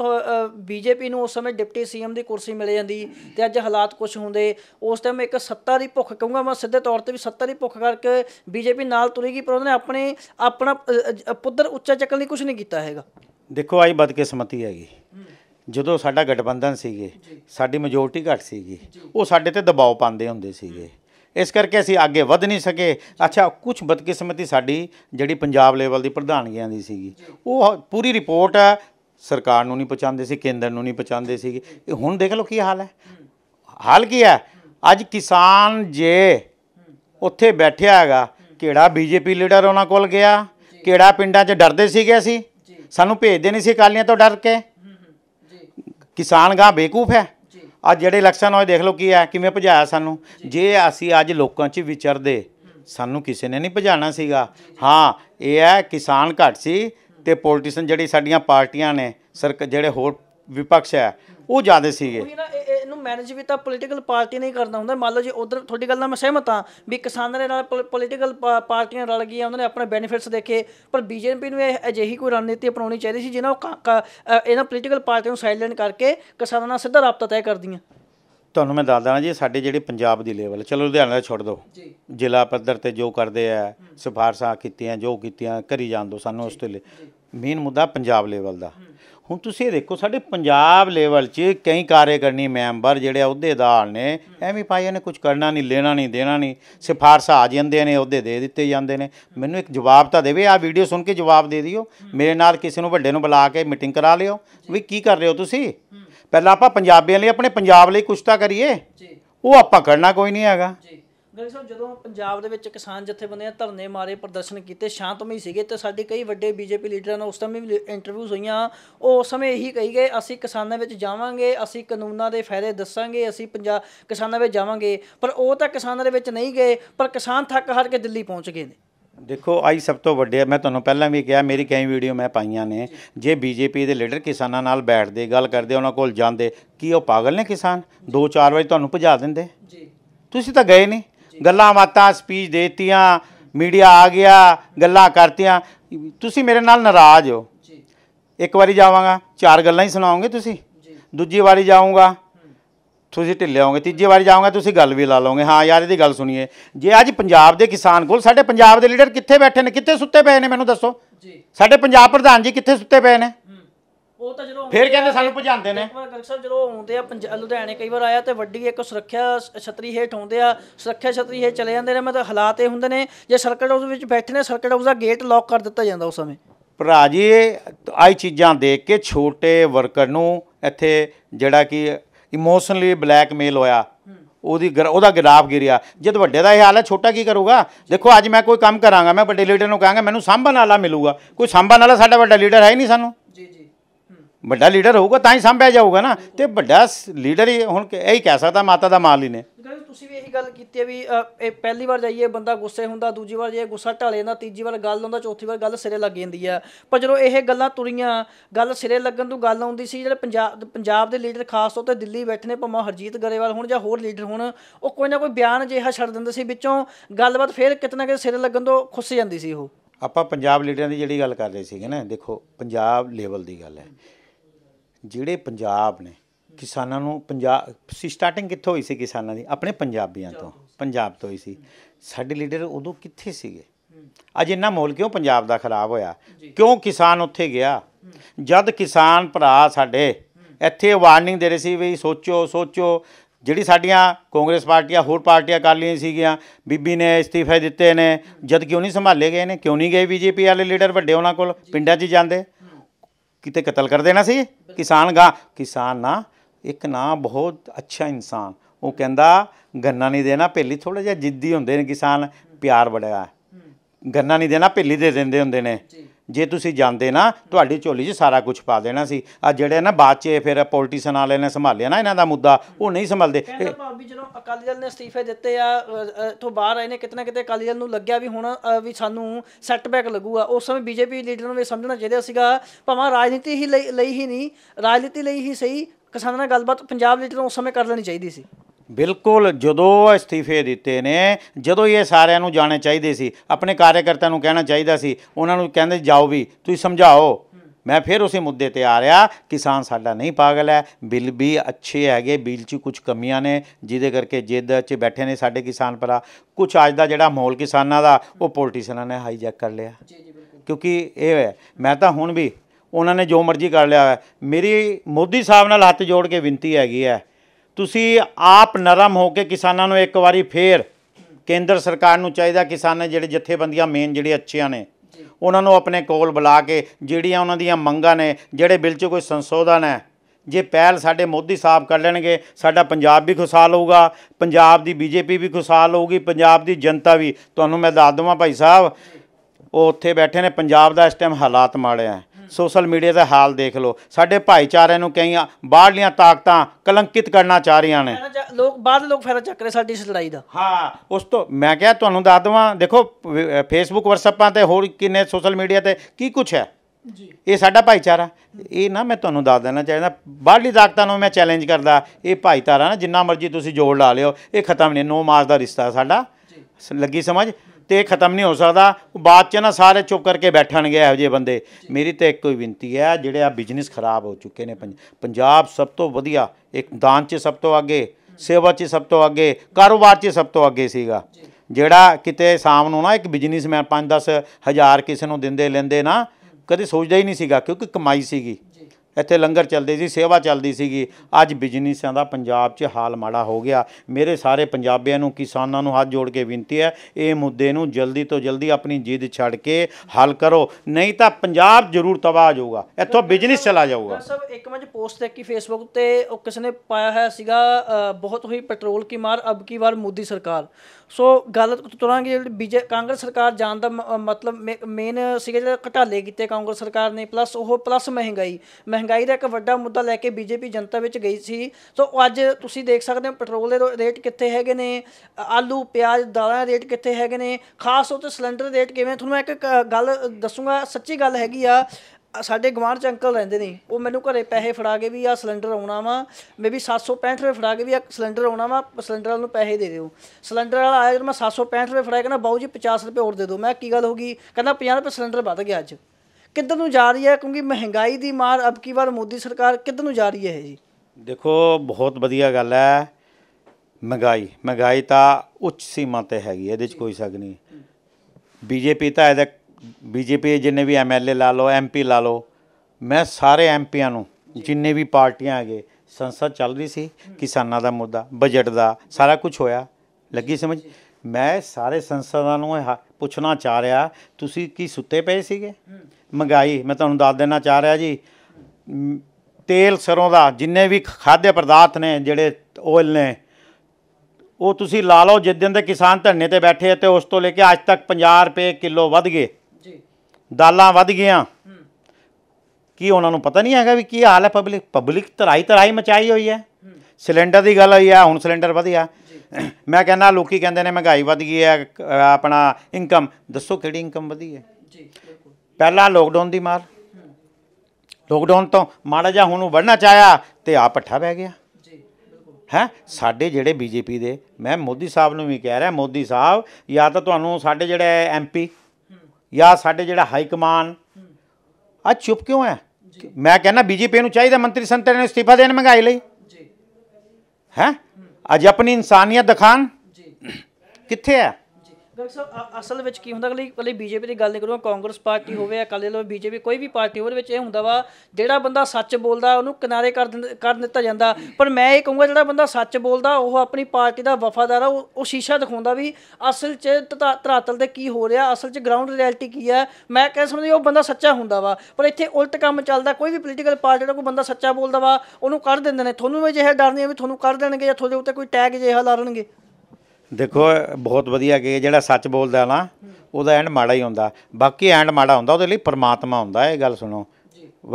Speaker 2: ਬੀਜੇਪੀ ਨੂੰ ਉਸ ਸਮੇਂ ਡਿਪਟੀ ਸੀਐਮ ਦੀ ਕੁਰਸੀ ਮਿਲ ਜਾਂਦੀ ਤੇ ਅੱਜ ਹਾਲਾਤ ਕੁਝ ਹੁੰਦੇ ਉਸ ਟਾਈਮ ਇੱਕ ਸੱਤਾ ਦੀ ਭੁੱਖ ਕਹੂੰਗਾ ਮੈਂ ਸਿੱਧੇ ਤੌਰ ਤੇ ਵੀ ਸੱਤਾ ਦੀ ਭੁੱਖ ਕਰਕੇ ਬੀਜੇਪੀ ਨਾਲ ਤੁਰੇਗੀ ਪਰ ਉਹਨੇ ਆਪਣੇ ਆਪਣਾ ਪੁੱਤਰ ਉੱਚਾ ਚੱਕਣ ਲਈ ਕੁਝ ਨਹੀਂ ਕੀਤਾ ਹੈਗਾ
Speaker 1: ਦੇਖੋ ਆਈ ਬਦਕਿਸਮਤੀ ਹੈਗੀ ਜਦੋਂ ਸਾਡਾ ਗਠਬੰਧਨ ਸੀਗੇ ਸਾਡੀ ਮੈਜੋਰਟੀ ਘੱਟ ਸੀਗੀ ਉਹ ਸਾਡੇ ਤੇ ਦਬਾਅ ਪਾਉਂਦੇ ਹੁੰਦੇ ਸੀਗੇ ਇਸ ਕਰਕੇ ਅਸੀਂ ਅੱਗੇ ਵਧ ਨਹੀਂ ਸਕੇ ਅੱਛਾ ਕੁਝ ਬਦਕਿਸਮਤੀ ਸਾਡੀ ਜਿਹੜੀ ਪੰਜਾਬ ਲੈਵਲ ਦੀ ਪ੍ਰਧਾਨਗੀਆਂ ਦੀ ਸੀਗੀ ਉਹ ਪੂਰੀ ਰਿਪੋਰਟ ਸਰਕਾਰ ਨੂੰ ਨਹੀਂ ਪਹੁੰਚਾਉਂਦੇ ਸੀ ਕੇਂਦਰ ਨੂੰ ਨਹੀਂ ਪਹੁੰਚਾਉਂਦੇ ਸੀਗੇ ਇਹ ਹੁਣ ਦੇਖ ਲਓ ਕੀ ਹਾਲ ਹੈ ਹਾਲ ਕੀ ਹੈ ਅੱਜ ਕਿਸਾਨ ਜੇ ਉੱਥੇ ਬੈਠਿਆ ਹੈਗਾ ਕਿਹੜਾ ਬੀਜੇਪੀ ਲੀਡਰ ਉਹਨਾਂ ਕੋਲ ਗਿਆ ਕਿਹੜਾ ਪਿੰਡਾਂ 'ਚ ਡਰਦੇ ਸੀਗੇ ਅਸੀਂ ਸਾਨੂੰ ਭੇਜਦੇ ਨਹੀਂ ਸੀ ਕਾਲੀਆਂ ਤੋਂ ਡਰ ਕੇ ਕਿਸਾਨ ਗਾਂ ਬੇਕੂਫ ਹੈ ਅੱਜ ਜਿਹੜੇ ਇਲੈਕਸ਼ਨ ਹੋਏ ਦੇਖ ਲਓ ਕੀ ਹੈ ਕਿਵੇਂ ਭਜਾਇਆ ਸਾਨੂੰ ਜੇ ਅਸੀਂ ਅੱਜ ਲੋਕਾਂ 'ਚ ਵਿਚਰਦੇ ਸਾਨੂੰ ਕਿਸੇ ਨੇ ਨਹੀਂ ਭਜਾਣਾ ਸੀਗਾ ਹਾਂ ਇਹ ਹੈ ਕਿਸਾਨ ਘੱਟ ਸੀ ਤੇ ਪੋਲਿਟਿਸ਼ਨ ਜਿਹੜੀ ਸਾਡੀਆਂ ਪਾਰਟੀਆਂ ਨੇ ਸਰਕ ਜਿਹੜੇ ਹੋਰ ਵਿਪਕਸ਼ ਹੈ ਉਹ ਜਾਂਦੇ ਸੀਗੇ ਕੋਈ
Speaker 2: ਨਾ ਇਹਨੂੰ ਮੈਨੇਜ ਵੀ ਤਾਂ ਪੋਲੀਟੀਕਲ ਪਾਰਟੀ ਨਹੀਂ ਕਰਦਾ ਹੁੰਦਾ ਮੰਨ ਲਓ ਜੇ ਉਧਰ ਤੁਹਾਡੀ ਗੱਲ ਨਾਲ ਮੈਂ ਸਹਿਮਤ ਹਾਂ ਵੀ ਕਿਸਾਨਾਂ ਦੇ ਨਾਲ ਪੋਲੀਟੀਕਲ ਪਾਰਟੀਆਂ ਰਲ ਗਈਆਂ ਉਹਨਾਂ ਨੇ ਆਪਣੇ ਬੈਨੀਫਿਟਸ ਦੇਖੇ ਪਰ ਬੀਜੇਪੀ ਨੂੰ ਇਹ ਅਜਿਹੀ ਕੋਈ ਰਣਨੀਤੀ ਅਪਣਾਉਣੀ ਚਾਹੀਦੀ ਸੀ ਜਿਹਨਾਂ ਉਹ ਇਹਨਾਂ ਪੋਲੀਟੀਕਲ ਪਾਰਟੀਆਂ ਨੂੰ ਸਾਈਲੈਂਟ ਕਰਕੇ ਕਿਸਾਨਾਂ ਨਾਲ ਸਿੱਧਾ ਰابطਾ ਤੈਅ ਕਰਦੀਆਂ
Speaker 1: ਤੁਹਾਨੂੰ ਮੈਂ ਦੱਸ ਦੇਣਾ ਜੀ ਸਾਡੇ ਜਿਹੜੇ ਪੰਜਾਬ ਦੀ ਲੈਵਲ ਚਲੋ ਲੁਧਿਆਣਾ ਦਾ ਛੱਡ ਦਿਓ ਜੀ ਜ਼ਿਲ੍ਹਾ ਪੱਧਰ ਤੇ ਜੋ ਕਰਦੇ ਆ ਸਿਫਾਰਸ਼ਾਂ ਕੀਤੀਆਂ ਜੋ ਕੀਤੀਆਂ ਕਰੀ ਜਾਣ ਸਾਨੂੰ ਉਸ ਤੇ ਮੇਨ ਮੁੱਦਾ ਪੰਜਾਬ ਲੈਵਲ ਦਾ ਹੁਣ ਤੁਸੀਂ ਇਹ ਦੇਖੋ ਸਾਡੇ ਪੰਜਾਬ ਲੈਵਲ 'ਚ ਕਈ ਕਾਰਜਕਰਨੀ ਮੈਂਬਰ ਜਿਹੜੇ ਅਹੁਦੇਦਾਰ ਨੇ ਐਵੇਂ ਪਾਇਆ ਨੇ ਕੁਝ ਕਰਨਾ ਨਹੀਂ ਲੈਣਾ ਨਹੀਂ ਦੇਣਾ ਨਹੀਂ ਸਿਫਾਰਸ਼ਾਂ ਆ ਜਾਂਦੇ ਨੇ ਅਹੁਦੇ ਦੇ ਦਿੱਤੇ ਜਾਂਦੇ ਨੇ ਮੈਨੂੰ ਇੱਕ ਜਵਾਬ ਤਾਂ ਦੇਵੇ ਆ ਵੀਡੀਓ ਸੁਣ ਕੇ ਜਵਾਬ ਦੇ ਦਿਓ ਮੇਰੇ ਨਾਲ ਕਿਸੇ ਨੂੰ ਵੱਡੇ ਨੂੰ ਬੁਲਾ ਕੇ ਮੀਟਿੰਗ ਕਰਾ ਲਿਓ ਵੀ ਕੀ ਕਰ ਰਹੇ ਹੋ ਤੁਸੀਂ ਪਹਿਲਾਂ ਆਪਾਂ ਪੰਜਾਬੀਆਂ ਲਈ ਆਪਣੇ ਪੰਜਾਬ ਲਈ ਕੁਝ ਤਾਂ ਕਰੀਏ ਉਹ ਆਪਾਂ ਕਰਨਾ ਕੋਈ ਨਹੀਂ ਹੈਗਾ ਜੀ
Speaker 2: ਗਣੀ ਸਾਹਿਬ ਜਦੋਂ ਪੰਜਾਬ ਦੇ ਵਿੱਚ ਕਿਸਾਨ ਜਥੇਬੰਦੀਆਂ ਧਰਨੇ ਮਾਰੇ ਪ੍ਰਦਰਸ਼ਨ ਕੀਤੇ ਸ਼ਾਂਤਮਈ ਸੀਗੇ ਤੇ ਸਾਡੇ ਕਈ ਵੱਡੇ ਬੀਜੇਪੀ ਲੀਡਰਾਂ ਨਾਲ ਉਸ ਸਮੇਂ ਵੀ ਇੰਟਰਵਿਊਜ਼ ਹੋਈਆਂ ਉਹ ਉਸ ਸਮੇਂ ਇਹੀ ਕਹੀ ਗਏ ਅਸੀਂ ਕਿਸਾਨਾਂ ਵਿੱਚ ਜਾਵਾਂਗੇ ਅਸੀਂ ਕਾਨੂੰਨਾਂ ਦੇ ਫਾਇਦੇ ਦੱਸਾਂਗੇ ਅਸੀਂ ਪੰਜਾਬ ਕਿਸਾਨਾਂ ਵਿੱਚ ਜਾਵਾਂਗੇ ਪਰ ਉਹ ਤਾਂ ਕਿਸਾਨਾਂ ਦੇ ਵਿੱਚ ਨਹੀਂ ਗਏ ਪਰ ਕਿਸਾਨ ਥੱਕ ਹਾਰ ਕੇ ਦਿੱਲੀ ਪਹੁੰਚ ਗਏ ਨੇ
Speaker 1: ਦੇਖੋ ਆਈ ਸਭ ਤੋਂ ਵੱਡੇ ਮੈਂ ਤੁਹਾਨੂੰ ਪਹਿਲਾਂ ਵੀ ਕਿਹਾ ਮੇਰੀ ਕਈ ਵੀਡੀਓ ਮੈਂ ਪਾਈਆਂ ਨੇ ਜੇ ਬੀਜੇਪੀ ਦੇ ਲੀਡਰ ਕਿਸਾਨਾਂ ਨਾਲ ਬੈਠਦੇ ਗੱਲ ਕਰਦੇ ਉਹਨਾਂ ਕੋਲ ਜਾਂਦੇ ਕੀ ਉਹ ਪਾਗਲ ਨੇ ਕਿਸਾਨ 2-4 ਵਜੇ ਤੁਹਾਨੂੰ ਭਜਾ ਦਿੰਦੇ ਜੀ ਤੁਸੀਂ ਤਾਂ ਗਏ ਨਹੀਂ ਗੱਲਾਂ ਬਾਤਾਂ ਸਪੀਚ ਦੇਤੀਆਂ ਮੀਡੀਆ ਆ ਗਿਆ ਗੱਲਾਂ ਕਰਤੀਆਂ ਤੁਸੀਂ ਮੇਰੇ ਨਾਲ ਨਾਰਾਜ਼ ਹੋ ਇੱਕ ਵਾਰੀ ਜਾਵਾਂਗਾ ਚਾਰ ਗੱਲਾਂ ਹੀ ਸੁਣਾਓਗੇ ਤੁਸੀਂ ਦੂਜੀ ਵਾਰੀ ਜਾਊਂਗਾ ਤੁਸੀਂ ਢਿੱਲੇ ਆਉਂਗੇ ਤੀਜੀ ਵਾਰੀ ਜਾਊਂਗਾ ਤੁਸੀਂ ਗੱਲ ਵੀ ਲਾ ਲਓਗੇ ਹਾਂ ਯਾਰ ਇਹਦੀ ਗੱਲ ਸੁਣੀਏ ਜੇ ਅੱਜ ਪੰਜਾਬ ਦੇ ਕਿਸਾਨ ਕੋਲ ਸਾਡੇ ਪੰਜਾਬ ਦੇ ਲੀਡਰ ਕਿੱਥੇ ਬੈਠੇ ਨੇ ਕਿੱਥੇ ਸੁੱਤੇ ਪਏ ਨੇ ਮੈਨੂੰ ਦੱਸੋ ਸਾਡੇ ਪੰਜਾਬ ਪ੍ਰਧਾਨ ਜੀ ਕਿੱਥੇ ਸੁੱਤੇ ਪਏ ਨੇ ਉਹ ਤਾਂ ਜਦੋਂ ਫਿਰ ਕਹਿੰਦੇ ਸਾਨੂੰ ਭਜਾਉਂਦੇ ਨੇ ਇੱਕ ਵਾਰ
Speaker 2: ਸਾਹਿਬ ਜਦੋਂ ਆਉਂਦੇ ਆ ਪੰਜਾਬ ਲੁਧਿਆਣੇ ਕਈ ਵਾਰ ਆਇਆ ਤੇ ਵੱਡੀ ਇੱਕ ਸੁਰੱਖਿਆ ਛਤਰੀ ਹੇਠ ਆਉਂਦੇ ਆ ਸੁਰੱਖਿਆ ਛਤਰੀ ਹੇ ਚਲੇ ਜਾਂਦੇ ਨੇ ਮੈਂ ਤਾਂ ਹਾਲਾਤ ਇਹ ਹੁੰਦੇ ਨੇ ਜੇ ਸਰਕਟ ਹਾਊਸ ਵਿੱਚ ਬੈਠੇ ਨੇ ਸਰਕਟ ਹਾਊਸ ਦਾ ਗੇਟ ਲੌਕ ਕਰ ਦਿੱਤਾ ਜਾਂਦਾ ਉਸ ਸਮੇਂ
Speaker 1: ਭਰਾ ਜੀ ਆਈ ਚੀਜ਼ਾਂ ਦੇਖ ਕੇ ਛੋਟੇ ਵਰਕਰ ਨੂੰ ਇੱਥੇ ਜਿਹੜਾ ਕਿ ਇਮੋਸ਼ਨਲੀ ਬਲੈਕਮੇਲ ਹੋਇਆ ਉਹਦੀ ਉਹਦਾ ਗਿਰਾਫ ਗਿਰਿਆ ਜਦ ਵੱਡੇ ਦਾ ਇਹ ਹਾਲ ਹੈ ਛੋਟਾ ਕੀ ਕਰੂਗਾ ਦੇਖੋ ਅੱਜ ਮੈਂ ਕੋਈ ਕੰਮ ਕਰਾਂਗਾ ਮੈਂ ਵੱਡੇ ਲੀਡਰ ਨੂੰ ਕਹਾਂਗਾ ਮੈਨੂੰ ਸਾਂਭਣ ਵਾਲਾ ਮਿਲੂਗਾ ਕੋਈ ਸਾਂਭਣ ਵਾਲਾ ਸਾਡਾ ਵੱਡਾ ਲੀਡਰ ਹੈ ਹੀ ਨਹੀਂ ਸਾਨੂੰ ਵੱਡਾ ਲੀਡਰ ਹੋਊਗਾ ਤਾਂ ਹੀ ਸੰਭਿਆ ਜਾਊਗਾ ਨਾ ਤੇ ਵੱਡਾ ਲੀਡਰ ਹੀ ਹੁਣ ਇਹ ਹੀ ਕਹਿ ਸਕਦਾ ਮਾਤਾ ਦਾ ਮਾਲ ਹੀ ਨੇ
Speaker 2: ਤੁਸੀਂ ਵੀ ਇਹੀ ਗੱਲ ਕੀਤੀ ਹੈ ਵੀ ਇਹ ਪਹਿਲੀ ਵਾਰ ਜਾਈਏ ਬੰਦਾ ਗੁੱਸੇ ਹੁੰਦਾ ਦੂਜੀ ਵਾਰ ਜੇ ਗੁੱਸਾ ਢਾਲੇ ਨਾ ਤੀਜੀ ਵਾਰ ਗੱਲ ਹੁੰਦਾ ਚੌਥੀ ਵਾਰ ਗੱਲ ਸਿਰੇ ਲੱਗ ਜਾਂਦੀ ਆ ਪਰ ਜਦੋਂ ਇਹ ਗੱਲਾਂ ਤੁਰੀਆਂ ਗੱਲ ਸਿਰੇ ਲੱਗਣ ਤੋਂ ਗੱਲ ਆਉਂਦੀ ਸੀ ਜਿਹੜੇ ਪੰਜਾਬ ਪੰਜਾਬ ਦੇ ਲੀਡਰ ਖਾਸ ਤੌਰ ਤੇ ਦਿੱਲੀ ਬੈਠੇ ਨੇ ਭਾਵੇਂ ਹਰਜੀਤ ਗਰੇਵਾਲ ਹੁਣ ਜਾਂ ਹੋਰ ਲੀਡਰ ਹੁਣ ਉਹ ਕੋਈ ਨਾ ਕੋਈ ਬਿਆਨ ਜਿਹਾ ਛੱਡ ਦਿੰਦੇ ਸੀ ਵਿੱਚੋਂ ਗੱਲਬਾਤ ਫੇਰ ਕਿਤਨਾ ਕਿਤੇ ਸਿਰੇ ਲੱਗਣ ਤੋਂ ਖੁੱਸ ਜਾਂਦੀ ਸੀ ਉਹ
Speaker 1: ਆਪਾਂ ਪੰਜਾਬ ਲੀਡਰਾਂ ਦੀ ਜਿਹੜੀ ਗੱਲ ਕਰ ਰਹੇ ਸੀਗੇ ਨਾ ਦੇਖੋ ਪੰਜਾਬ ਲੈਵਲ ਦੀ ਗੱਲ ਹੈ ਜਿਹੜੇ ਪੰਜਾਬ ਨੇ ਕਿਸਾਨਾਂ ਨੂੰ ਪੰਜਾਬ ਸੀ ਸਟਾਰਟਿੰਗ ਕਿੱਥੋਂ ਹੋਈ ਸੀ ਕਿਸਾਨਾਂ ਦੀ ਆਪਣੇ ਪੰਜਾਬੀਆਂ ਤੋਂ ਪੰਜਾਬ ਤੋਂ ਹੀ ਸੀ ਸਾਡੇ ਲੀਡਰ ਉਦੋਂ ਕਿੱਥੇ ਸੀਗੇ ਅੱਜ ਇੰਨਾ ਮੋਲ ਕਿਉਂ ਪੰਜਾਬ ਦਾ ਖਰਾਬ ਹੋਇਆ ਕਿਉਂ ਕਿਸਾਨ ਉੱਥੇ ਗਿਆ ਜਦ ਕਿਸਾਨ ਭਰਾ ਸਾਡੇ ਇੱਥੇ ਵਾਰਨਿੰਗ ਦੇ ਰਹੇ ਸੀ ਵੀ ਸੋਚੋ ਸੋਚੋ ਜਿਹੜੀ ਸਾਡੀਆਂ ਕਾਂਗਰਸ ਪਾਰਟੀਆਂ ਹੋਰ ਪਾਰਟੀਆਂ ਲਈਆਂ ਸੀਗੀਆਂ ਬੀਬੀ ਨੇ ਅਸਤੀਫਾ ਦਿੱਤੇ ਨੇ ਜਦ ਕਿਉਂ ਨਹੀਂ ਸੰਭਾਲੇ ਗਏ ਨੇ ਕਿਉਂ ਨਹੀਂ ਗਏ ਬੀਜੇਪੀ ਵਾਲੇ ਲੀਡਰ ਵੱਡੇ ਉਹਨਾਂ ਕੋਲ ਪਿੰਡਾਂ 'ਚ ਜਾਂਦੇ ਕਿਤੇ ਕਤਲ ਕਰ ਦੇਣਾ ਸੀ ਕਿਸਾਨ ਗਾ ਕਿਸਾਨ ਨਾ ਇੱਕ ਨਾ ਬਹੁਤ ਅੱਛਾ ਇਨਸਾਨ ਉਹ ਕਹਿੰਦਾ ਗੰਨਾ ਨਹੀਂ ਦੇਣਾ ਭੇਲੀ ਥੋੜਾ ਜਿਹਾ ਜਿੱਦੀ ਹੁੰਦੇ ਨੇ ਕਿਸਾਨ ਪਿਆਰ ਬੜਾ ਗੰਨਾ ਨਹੀਂ ਦੇਣਾ ਭੇਲੀ ਦੇ ਦਿੰਦੇ ਹੁੰਦੇ ਨੇ ਜੇ ਤੁਸੀਂ ਜਾਂਦੇ ਨਾ ਤੁਹਾਡੀ ਝੋਲੀ 'ਚ ਸਾਰਾ ਕੁਝ ਪਾ ਦੇਣਾ ਸੀ ਆ ਜਿਹੜੇ ਨਾ ਬਾਅਦ 'ਚ ਫਿਰ ਪੋਲਿਟਿਸ਼ਨ ਵਾਲੇ ਨੇ ਸੰਭਾਲਿਆ ਨਾ ਇਹਨਾਂ ਦਾ ਮੁੱਦਾ ਉਹ ਨਹੀਂ ਸੰਭਾਲਦੇ ਕਹਿੰਦਾ
Speaker 2: ਭਾਬੀ ਜਦੋਂ ਅਕਾਲੀ ਦਲ ਨੇ ਅਸਤੀਫੇ ਦਿੱਤੇ ਆ ਤੋਂ ਬਾਹਰ ਆਏ ਨੇ ਕਿਤਨਾ ਕਿਤੇ ਅਕਾਲੀ ਦਲ ਨੂੰ ਲੱਗਿਆ ਵੀ ਹੁਣ ਵੀ ਸਾਨੂੰ ਸੈਟਬੈਕ ਲੱਗੂਗਾ ਉਸ ਸਮੇਂ ਬੀਜੇਪੀ ਲੀਡਰ ਨੂੰ ਵੀ ਸਮਝਣਾ ਚਾਹੀਦਾ ਸੀਗਾ ਭਾਵੇਂ ਰਾਜਨੀਤੀ ਹੀ ਲਈ ਹੀ ਨਹੀਂ ਰਾਜਨੀਤੀ ਲਈ ਹੀ ਸਹੀ ਕਿਸਾਨਾਂ ਨਾਲ ਗੱਲਬਾਤ ਪੰਜਾਬ ਲੀਡਰ ਨੂੰ ਉਸ ਸਮੇਂ ਕਰ ਲੈਣੀ ਚਾਹੀਦੀ ਸੀ
Speaker 1: ਬਿਲਕੁਲ ਜਦੋਂ ਅਸਤੀਫੇ ਦਿੱਤੇ ਨੇ ਜਦੋਂ ਇਹ ਸਾਰਿਆਂ ਨੂੰ ਜਾਣੇ ਚਾਹੀਦੇ ਸੀ ਆਪਣੇ ਕਾਰਜਕਰਤਾ ਨੂੰ ਕਹਿਣਾ ਚਾਹੀਦਾ ਸੀ ਉਹਨਾਂ ਨੂੰ ਕਹਿੰਦੇ ਜਾਓ ਵੀ ਤੁਸੀਂ ਸਮਝਾਓ ਮੈਂ ਫਿਰ ਉਸੇ ਮੁੱਦੇ ਤੇ ਆ ਰਿਹਾ ਕਿਸਾਨ ਸਾਡਾ ਨਹੀਂ ਪਾਗਲ ਹੈ ਬਿੱਲ ਵੀ ਅੱਛੇ ਹੈਗੇ ਬਿੱਲ 'ਚ ਕੁਝ ਕਮੀਆਂ ਨੇ ਜਿਹਦੇ ਕਰਕੇ ਜਿੱਦ 'ਚ ਬੈਠੇ ਨੇ ਸਾਡੇ ਕਿਸਾਨ ਭਰਾ ਕੁਝ ਅੱਜ ਦਾ ਜਿਹੜਾ ਮਾਹੌਲ ਕਿਸਾਨਾਂ ਦਾ ਉਹ ਪੋਲਿਟਿਸ਼ਨਾਂ ਨੇ ਹਾਈਜੈਕ ਕਰ ਲਿਆ ਕਿਉਂਕਿ ਇਹ ਹੈ ਮੈਂ ਤਾਂ ਹੁਣ ਵੀ ਉਹਨਾਂ ਨੇ ਜੋ ਮਰਜ਼ੀ ਕਰ ਲਿਆ ਮੇਰੀ ਮੋਦੀ ਸਾਹਿਬ ਨਾਲ ਹੱਥ ਜੋੜ ਕੇ ਬੇਨਤੀ ਹੈਗੀ ਹੈ ਤੁਸੀਂ ਆਪ ਨਰਮ ਹੋ ਕੇ ਕਿਸਾਨਾਂ ਨੂੰ ਇੱਕ ਵਾਰੀ ਫੇਰ ਕੇਂਦਰ ਸਰਕਾਰ ਨੂੰ ਚਾਹੀਦਾ ਕਿਸਾਨ ਜਿਹੜੇ ਜਥੇਬੰਦੀਆਂ ਮੇਨ ਜਿਹੜੇ ਅੱਛੇ ਨੇ ਉਹਨਾਂ ਨੂੰ ਆਪਣੇ ਕੋਲ ਬੁਲਾ ਕੇ ਜਿਹੜੀਆਂ ਉਹਨਾਂ ਦੀਆਂ ਮੰਗਾਂ ਨੇ ਜਿਹੜੇ ਬਿੱਲ 'ਚ ਕੋਈ ਸੰਸ਼ੋਧਨ ਹੈ ਜੇ ਪਹਿਲ ਸਾਡੇ ਮੋਦੀ ਸਾਹਿਬ ਕਰ ਲੈਣਗੇ ਸਾਡਾ ਪੰਜਾਬ ਵੀ ਖੁਸ਼ਹਾਲ ਹੋਊਗਾ ਪੰਜਾਬ ਦੀ ਬੀਜੇਪੀ ਵੀ ਖੁਸ਼ਹਾਲ ਹੋਊਗੀ ਪੰਜਾਬ ਦੀ ਜਨਤਾ ਵੀ ਤੁਹਾਨੂੰ ਮੈਂ ਦੱਸ ਦਵਾਂ ਭਾਈ ਸਾਹਿਬ ਉਹ ਉੱਥੇ ਬੈਠੇ ਨੇ ਪੰਜਾਬ ਦਾ ਇਸ ਟਾਈਮ ਹਾਲਾਤ ਮਾੜਿਆ ਹੈ ਸੋਸ਼ਲ ਮੀਡੀਆ ਦਾ ਹਾਲ ਦੇਖ ਲਓ ਸਾਡੇ ਭਾਈਚਾਰੇ ਨੂੰ ਕਈਆਂ ਬਾਹਰਲੀਆਂ ਤਾਕਤਾਂ ਕਲੰਕਿਤ ਕਰਨਾ ਚਾਹ ਰਹੀਆਂ ਨੇ
Speaker 2: ਲੋਕ ਬਾਅਦ ਲੋਕ ਫਾਇਦਾ ਚੱਕ ਰਹੇ ਸਾਡੀ ਇਸ ਲੜਾਈ ਦਾ ਹਾਂ
Speaker 1: ਉਸ ਤੋਂ ਮੈਂ ਕਿਹਾ ਤੁਹਾਨੂੰ ਦੱਸ ਦਵਾਂ ਦੇਖੋ ਫੇਸਬੁੱਕ ਵਟਸਐਪਾਂ ਤੇ ਹੋਰ ਕਿੰਨੇ ਸੋਸ਼ਲ ਮੀਡੀਆ ਤੇ ਕੀ ਕੁਝ ਹੈ ਜੀ ਇਹ ਸਾਡਾ ਭਾਈਚਾਰਾ ਇਹ ਨਾ ਮੈਂ ਤੁਹਾਨੂੰ ਦੱਸ ਦੇਣਾ ਚਾਹੀਦਾ ਬਾਹਰਲੀ ਤਾਕਤਾਂ ਨੂੰ ਮੈਂ ਚੈਲੰਜ ਕਰਦਾ ਇਹ ਭਾਈਚਾਰਾ ਨਾ ਜਿੰਨਾ ਮਰਜ਼ੀ ਤੁਸੀਂ ਜੋੜ ਲਾ ਲਿਓ ਇਹ ਖਤਮ ਨਹੀਂ ਨੋ ਮਾਸ ਦਾ ਰਿਸ਼ਤਾ ਸਾਡਾ ਲੱਗੀ ਸਮਝ ਤੇ ਖਤਮ ਨਹੀਂ ਹੋ ਸਕਦਾ ਬਾਅਦ ਚ ਨਾ ਸਾਰੇ ਚੁੱਪ ਕਰਕੇ ਬੈਠਣਗੇ ਇਹੋ ਜਿਹੇ ਬੰਦੇ ਮੇਰੀ ਤਾਂ ਇੱਕੋ ਹੀ ਬੇਨਤੀ ਹੈ ਜਿਹੜੇ ਆ ਬਿਜ਼ਨਸ ਖਰਾਬ ਹੋ ਚੁੱਕੇ ਨੇ ਪੰਜਾਬ ਸਭ ਤੋਂ ਵਧੀਆ ਇੱਕ ਦਾਨ ਚ ਸਭ ਤੋਂ ਅੱਗੇ ਸੇਵਾ ਚ ਸਭ ਤੋਂ ਅੱਗੇ ਕਾਰੋਬਾਰ ਚ ਸਭ ਤੋਂ ਅੱਗੇ ਸੀਗਾ ਜਿਹੜਾ ਕਿਤੇ ਸ਼ਾਮ ਨੂੰ ਨਾ ਇੱਕ ਬਿਜ਼ਨਸਮੈਨ 5-10 ਹਜ਼ਾਰ ਕਿਸੇ ਨੂੰ ਦਿੰਦੇ ਲੈਂਦੇ ਨਾ ਕਦੇ ਸੋਚਦਾ ਹੀ ਨਹੀਂ ਸੀਗਾ ਕਿਉਂਕਿ ਕਮਾਈ ਸੀਗੀ ਇੱਥੇ ਲੰਗਰ ਚੱਲਦੇ ਸੀ ਸੇਵਾ ਚੱਲਦੀ ਸੀਗੀ ਅੱਜ ਬਿਜ਼ਨਸਾਂ ਦਾ ਪੰਜਾਬ 'ਚ ਹਾਲ ਮਾੜਾ ਹੋ ਗਿਆ ਮੇਰੇ ਸਾਰੇ ਪੰਜਾਬੀਆਂ ਨੂੰ ਕਿਸਾਨਾਂ ਨੂੰ ਹੱਥ ਜੋੜ ਕੇ ਬੇਨਤੀ ਹੈ ਇਹ ਮੁੱਦੇ ਨੂੰ ਜਲਦੀ ਤੋਂ ਜਲਦੀ ਆਪਣੀ ਜਿੱਦ ਛੱਡ ਕੇ ਹੱਲ ਕਰੋ ਨਹੀਂ ਤਾਂ ਪੰਜਾਬ ਜ਼ਰੂਰ ਤਬਾਹ ਹੋ ਜਾਊਗਾ ਇੱਥੋਂ ਬਿਜ਼ਨਸ ਚਲਾ ਜਾਊਗਾ
Speaker 2: ਸਭ ਇੱਕ ਮੈਂ ਪੋਸਟ ਦੇਖੀ ਫੇਸਬੁੱਕ ਤੇ ਉਹ ਕਿਸ ਨੇ ਪਾਇਆ ਹੋਇਆ ਸੀਗਾ ਬਹੁਤ ਹੋਈ ਪੈਟਰੋਲ ਕੀ ਮਾਰ ਅਬ ਕੀ ਵਾਰ ਮੋਦੀ ਸਰਕਾਰ ਸੋ ਗੱਲ ਤੁਰਾਂਗੇ ਜਿਹੜੀ ਬੀਜੇ ਕਾਂਗਰਸ ਸਰਕਾਰ ਜਾਣ ਦਾ ਮਤਲਬ ਮੇਨ ਸੀਗਾ ਜਿਹੜਾ ਘਟਾਲੇ ਕੀਤੇ ਕਾਂਗਰਸ ਸਰਕਾਰ ਨੇ ਪਲੱਸ ਉਹ ਪਲੱਸ ਮਹਿੰਗਾਈ ਮਹਿੰਗਾਈ ਦਾ ਇੱਕ ਵੱਡਾ ਮੁੱਦਾ ਲੈ ਕੇ ਬੀਜੇਪੀ ਜਨਤਾ ਵਿੱਚ ਗਈ ਸੀ ਸੋ ਅੱਜ ਤੁਸੀਂ ਦੇਖ ਸਕਦੇ ਹੋ ਪੈਟਰੋਲ ਦੇ ਰੇਟ ਕਿੱਥੇ ਹੈਗੇ ਨੇ ਆਲੂ ਪਿਆਜ਼ ਦਾਲਾਂ ਦੇ ਰੇਟ ਕਿੱਥੇ ਹੈਗੇ ਨੇ ਖਾਸ ਉਹ ਤੇ ਸਿਲੰਡਰ ਦੇ ਰੇਟ ਕਿਵੇਂ ਤੁਹਾਨੂੰ ਇੱਕ ਗੱਲ ਦੱਸੂਗਾ ਸੱਚੀ ਗੱਲ ਹੈਗੀ ਆ ਸਾਡੇ ਗਵਾਂਢ ਚ ਅੰਕਲ ਰਹਿੰਦੇ ਨੇ ਉਹ ਮੈਨੂੰ ਘਰੇ ਪੈਸੇ ਫੜਾ ਕੇ ਵੀ ਆ ਸਿਲੰਡਰ ਆਉਣਾ ਵਾ ਮੇਬੀ 765 ਰੁਪਏ ਫੜਾ ਕੇ ਵੀ ਆ ਸਿਲੰਡਰ ਆਉਣਾ ਵਾ ਸਿਲੰਡਰ ਵਾਲ ਨੂੰ ਪੈਸੇ ਦੇ ਦਿਓ ਸਿਲੰਡਰ ਵਾਲਾ ਆਇਆ ਜਦੋਂ ਮੈਂ 765 ਰੁਪਏ ਫੜਾ ਕਹਿੰਦਾ ਬਾਊ ਜੀ 50 ਰੁਪਏ ਹੋਰ ਦੇ ਦਿਓ ਮੈਂ ਕੀ ਗੱਲ ਹੋ ਗਈ ਕਹਿੰਦਾ 50 ਰੁਪਏ ਸਿਲੰਡਰ ਵੱਧ ਗਿਆ ਅੱਜ ਕਿੱਧਰ ਨੂੰ ਜਾ ਰਹੀ ਹੈ ਕਿਉਂਕਿ ਮਹਿੰਗਾਈ ਦੀ ਮਾਰ ਅਬਕੀ ਵਾਰ ਮੋਦੀ ਸਰਕਾਰ ਕਿੱਧਰ ਨੂੰ ਜਾ ਰਹੀ ਹੈ ਜੀ
Speaker 1: ਦੇਖੋ ਬਹੁਤ ਵਧੀਆ ਗੱਲ ਹੈ ਮਹਿੰਗਾਈ ਮਹਿੰਗਾਈ ਤਾਂ ਉੱਚ ਸੀਮਾ ਤੇ ਹੈਗੀ ਇਹਦੇ 'ਚ ਕੋਈ ਸ਼ੱਕ ਨਹੀਂ ਬੀਜੇਪੀ ਤਾਂ ਇਹਦਾ ਬੀਜੇਪੀ ਦੇ ਜਿੰਨੇ ਵੀ ਐਮਐਲਏ ਲਾ ਲਓ ਐਮਪੀ ਲਾ ਲਓ ਮੈਂ ਸਾਰੇ ਐਮਪੀਆਂ ਨੂੰ ਜਿੰਨੇ ਵੀ ਪਾਰਟੀਆਂ ਹੈਗੇ ਸੰਸਦ ਚੱਲ ਰਹੀ ਸੀ ਕਿਸਾਨਾਂ ਦਾ ਮੁੱਦਾ ਬਜਟ ਦਾ ਸਾਰਾ ਕੁਝ ਹੋਇਆ ਲੱਗੀ ਸਮਝ ਮੈਂ ਸਾਰੇ ਸੰਸਦਾਂ ਨੂੰ ਪੁੱਛਣਾ ਚਾਹ ਰਿਹਾ ਤੁਸੀਂ ਕੀ ਸੁੱਤੇ ਪਏ ਸੀਗੇ ਮਹਿੰਗਾਈ ਮੈਂ ਤੁਹਾਨੂੰ ਦੱਸ ਦੇਣਾ ਚਾਹ ਰਿਹਾ ਜੀ ਤੇਲ ਸਰੋਂ ਦਾ ਜਿੰਨੇ ਵੀ ਖਾਦੇ ਪਦਾਰਥ ਨੇ ਜਿਹੜੇ ਓਇਲ ਨੇ ਉਹ ਤੁਸੀਂ ਲਾ ਲਓ ਜਿੱਦ ਦਿਨ ਦੇ ਕਿਸਾਨ ਧਰਨੇ ਤੇ ਬੈਠੇ ਤੇ ਉਸ ਤੋਂ ਲੈ ਕੇ ਅੱਜ ਤੱਕ 50 ਰੁਪਏ ਕਿਲੋ ਵਧ ਗਏ ਦਾਲਾਂ ਵੱਧ ਗਈਆਂ ਕੀ ਉਹਨਾਂ ਨੂੰ ਪਤਾ ਨਹੀਂ ਹੈਗਾ ਵੀ ਕੀ ਹਾਲ ਹੈ ਪਬਲਿਕ ਪਬਲਿਕ ਤਰਾਈ ਤਰਾਈ ਮਚਾਈ ਹੋਈ ਹੈ ਸਿਲੰਡਰ ਦੀ ਗੱਲ ਆਈ ਆ ਹੁਣ ਸਿਲੰਡਰ ਵਧਿਆ ਮੈਂ ਕਹਿੰਦਾ ਲੋਕੀ ਕਹਿੰਦੇ ਨੇ ਮਹਿੰਗਾਈ ਵਧ ਗਈ ਹੈ ਆਪਣਾ ਇਨਕਮ ਦੱਸੋ ਕਿਹੜੀ ਇਨਕਮ ਵਧੀ ਹੈ ਜੀ ਪਹਿਲਾਂ ਲੋਕਡਾਊਨ ਦੀ ਮਾਰ ਲੋਕਡਾਊਨ ਤੋਂ ਮਾੜਾ ਜਿਹਾ ਹੁਣ ਵੜਨਾ ਚਾਹਿਆ ਤੇ ਆ ਪੱਠਾ ਬਹਿ ਗਿਆ ਹੈ ਸਾਡੇ ਜਿਹੜੇ ਬੀਜੇਪੀ ਦੇ ਮੈਂ ਮੋਦੀ ਸਾਹਿਬ ਨੂੰ ਵੀ ਕਹਿ ਰਿਹਾ ਮੋਦੀ ਸਾਹਿਬ ਜਾਂ ਤਾਂ ਤੁਹਾਨੂੰ ਸਾਡੇ ਜਿਹੜੇ ਐਮਪੀ ਜਾਂ ਸਾਡੇ ਜਿਹੜਾ ਹਾਈ ਕਮਾਨ ਆ ਚੁੱਪ ਕਿਉਂ ਹੈ ਮੈਂ ਕਹਿੰਦਾ ਬੀਜੇਪੀ ਨੂੰ ਚਾਹੀਦਾ ਮੰਤਰੀ ਸੰਤਰੇ ਨੇ ਅਸਤੀਫਾ ਦੇਣ ਮੰਗਾਈ ਲਈ ਹੈ ਅੱਜ ਆਪਣੀ ਇਨਸਾਨੀਅਤ ਦਿਖਾਣ ਜੀ ਕਿੱਥੇ ਹੈ
Speaker 2: ਗਰਗ ਸਾਹਿਬ ਅਸਲ ਵਿੱਚ ਕੀ ਹੁੰਦਾ ਅਗਲੀ ਕੱਲੀ ਬੀਜੇਪੀ ਦੀ ਗੱਲ ਨਹੀਂ ਕਰੂੰਗਾ ਕਾਂਗਰਸ ਪਾਰਟੀ ਹੋਵੇ ਕੱਲੇ ਲੋ ਬੀਜੇਪੀ ਕੋਈ ਵੀ ਪਾਰਟੀ ਉਹਦੇ ਵਿੱਚ ਇਹ ਹੁੰਦਾ ਵਾ ਜਿਹੜਾ ਬੰਦਾ ਸੱਚ ਬੋਲਦਾ ਉਹਨੂੰ ਕਿਨਾਰੇ ਕਰ ਕਰ ਦਿੱਤਾ ਜਾਂਦਾ ਪਰ ਮੈਂ ਇਹ ਕਹੂੰਗਾ ਜਿਹੜਾ ਬੰਦਾ ਸੱਚ ਬੋਲਦਾ ਉਹ ਆਪਣੀ ਪਾਰਟੀ ਦਾ ਵਫਾਦਾਰ ਆ ਉਹ ਸ਼ੀਸ਼ਾ ਦਿਖਾਉਂਦਾ ਵੀ ਅਸਲ 'ਚ ਤਰਾਤਲ ਤੇ ਕੀ ਹੋ ਰਿਹਾ ਅਸਲ 'ਚ ਗਰਾਊਂਡ ਰਿਐਲਿਟੀ ਕੀ ਹੈ ਮੈਂ ਕਹਿ ਸਕਦਾ ਉਹ ਬੰਦਾ ਸੱਚਾ ਹੁੰਦਾ ਵਾ ਪਰ ਇੱਥੇ ਉਲਟ ਕੰਮ ਚੱਲਦਾ ਕੋਈ ਵੀ ਪੋਲੀਟੀਕਲ ਪਾਰਟੀ ਦਾ ਕੋਈ ਬੰਦਾ ਸੱਚਾ ਬੋਲਦਾ ਵਾ ਉਹਨੂੰ ਕੱਢ ਦਿੰਦੇ ਨੇ ਤੁਹਾਨੂੰ ਵੀ ਜਿਹੜਾ ਡਰਨੀ ਆ ਵੀ ਤੁਹਾਨੂੰ ਕੱਢ ਦੇਣਗੇ ਜਾਂ ਤੁਹਾਡੇ ਉੱਤੇ ਕੋਈ ਟੈਗ ਜਿਹਾ ਲਾ ਦੇਣਗੇ
Speaker 1: ਦੇਖੋ ਬਹੁਤ ਵਧੀਆ ਕਿ ਜਿਹੜਾ ਸੱਚ ਬੋਲਦਾ ਨਾ ਉਹਦਾ ਐਂਡ ਮਾੜਾ ਹੀ ਹੁੰਦਾ ਬਾਕੀ ਐਂਡ ਮਾੜਾ ਹੁੰਦਾ ਉਹਦੇ ਲਈ ਪਰਮਾਤਮਾ ਹੁੰਦਾ ਇਹ ਗੱਲ ਸੁਣੋ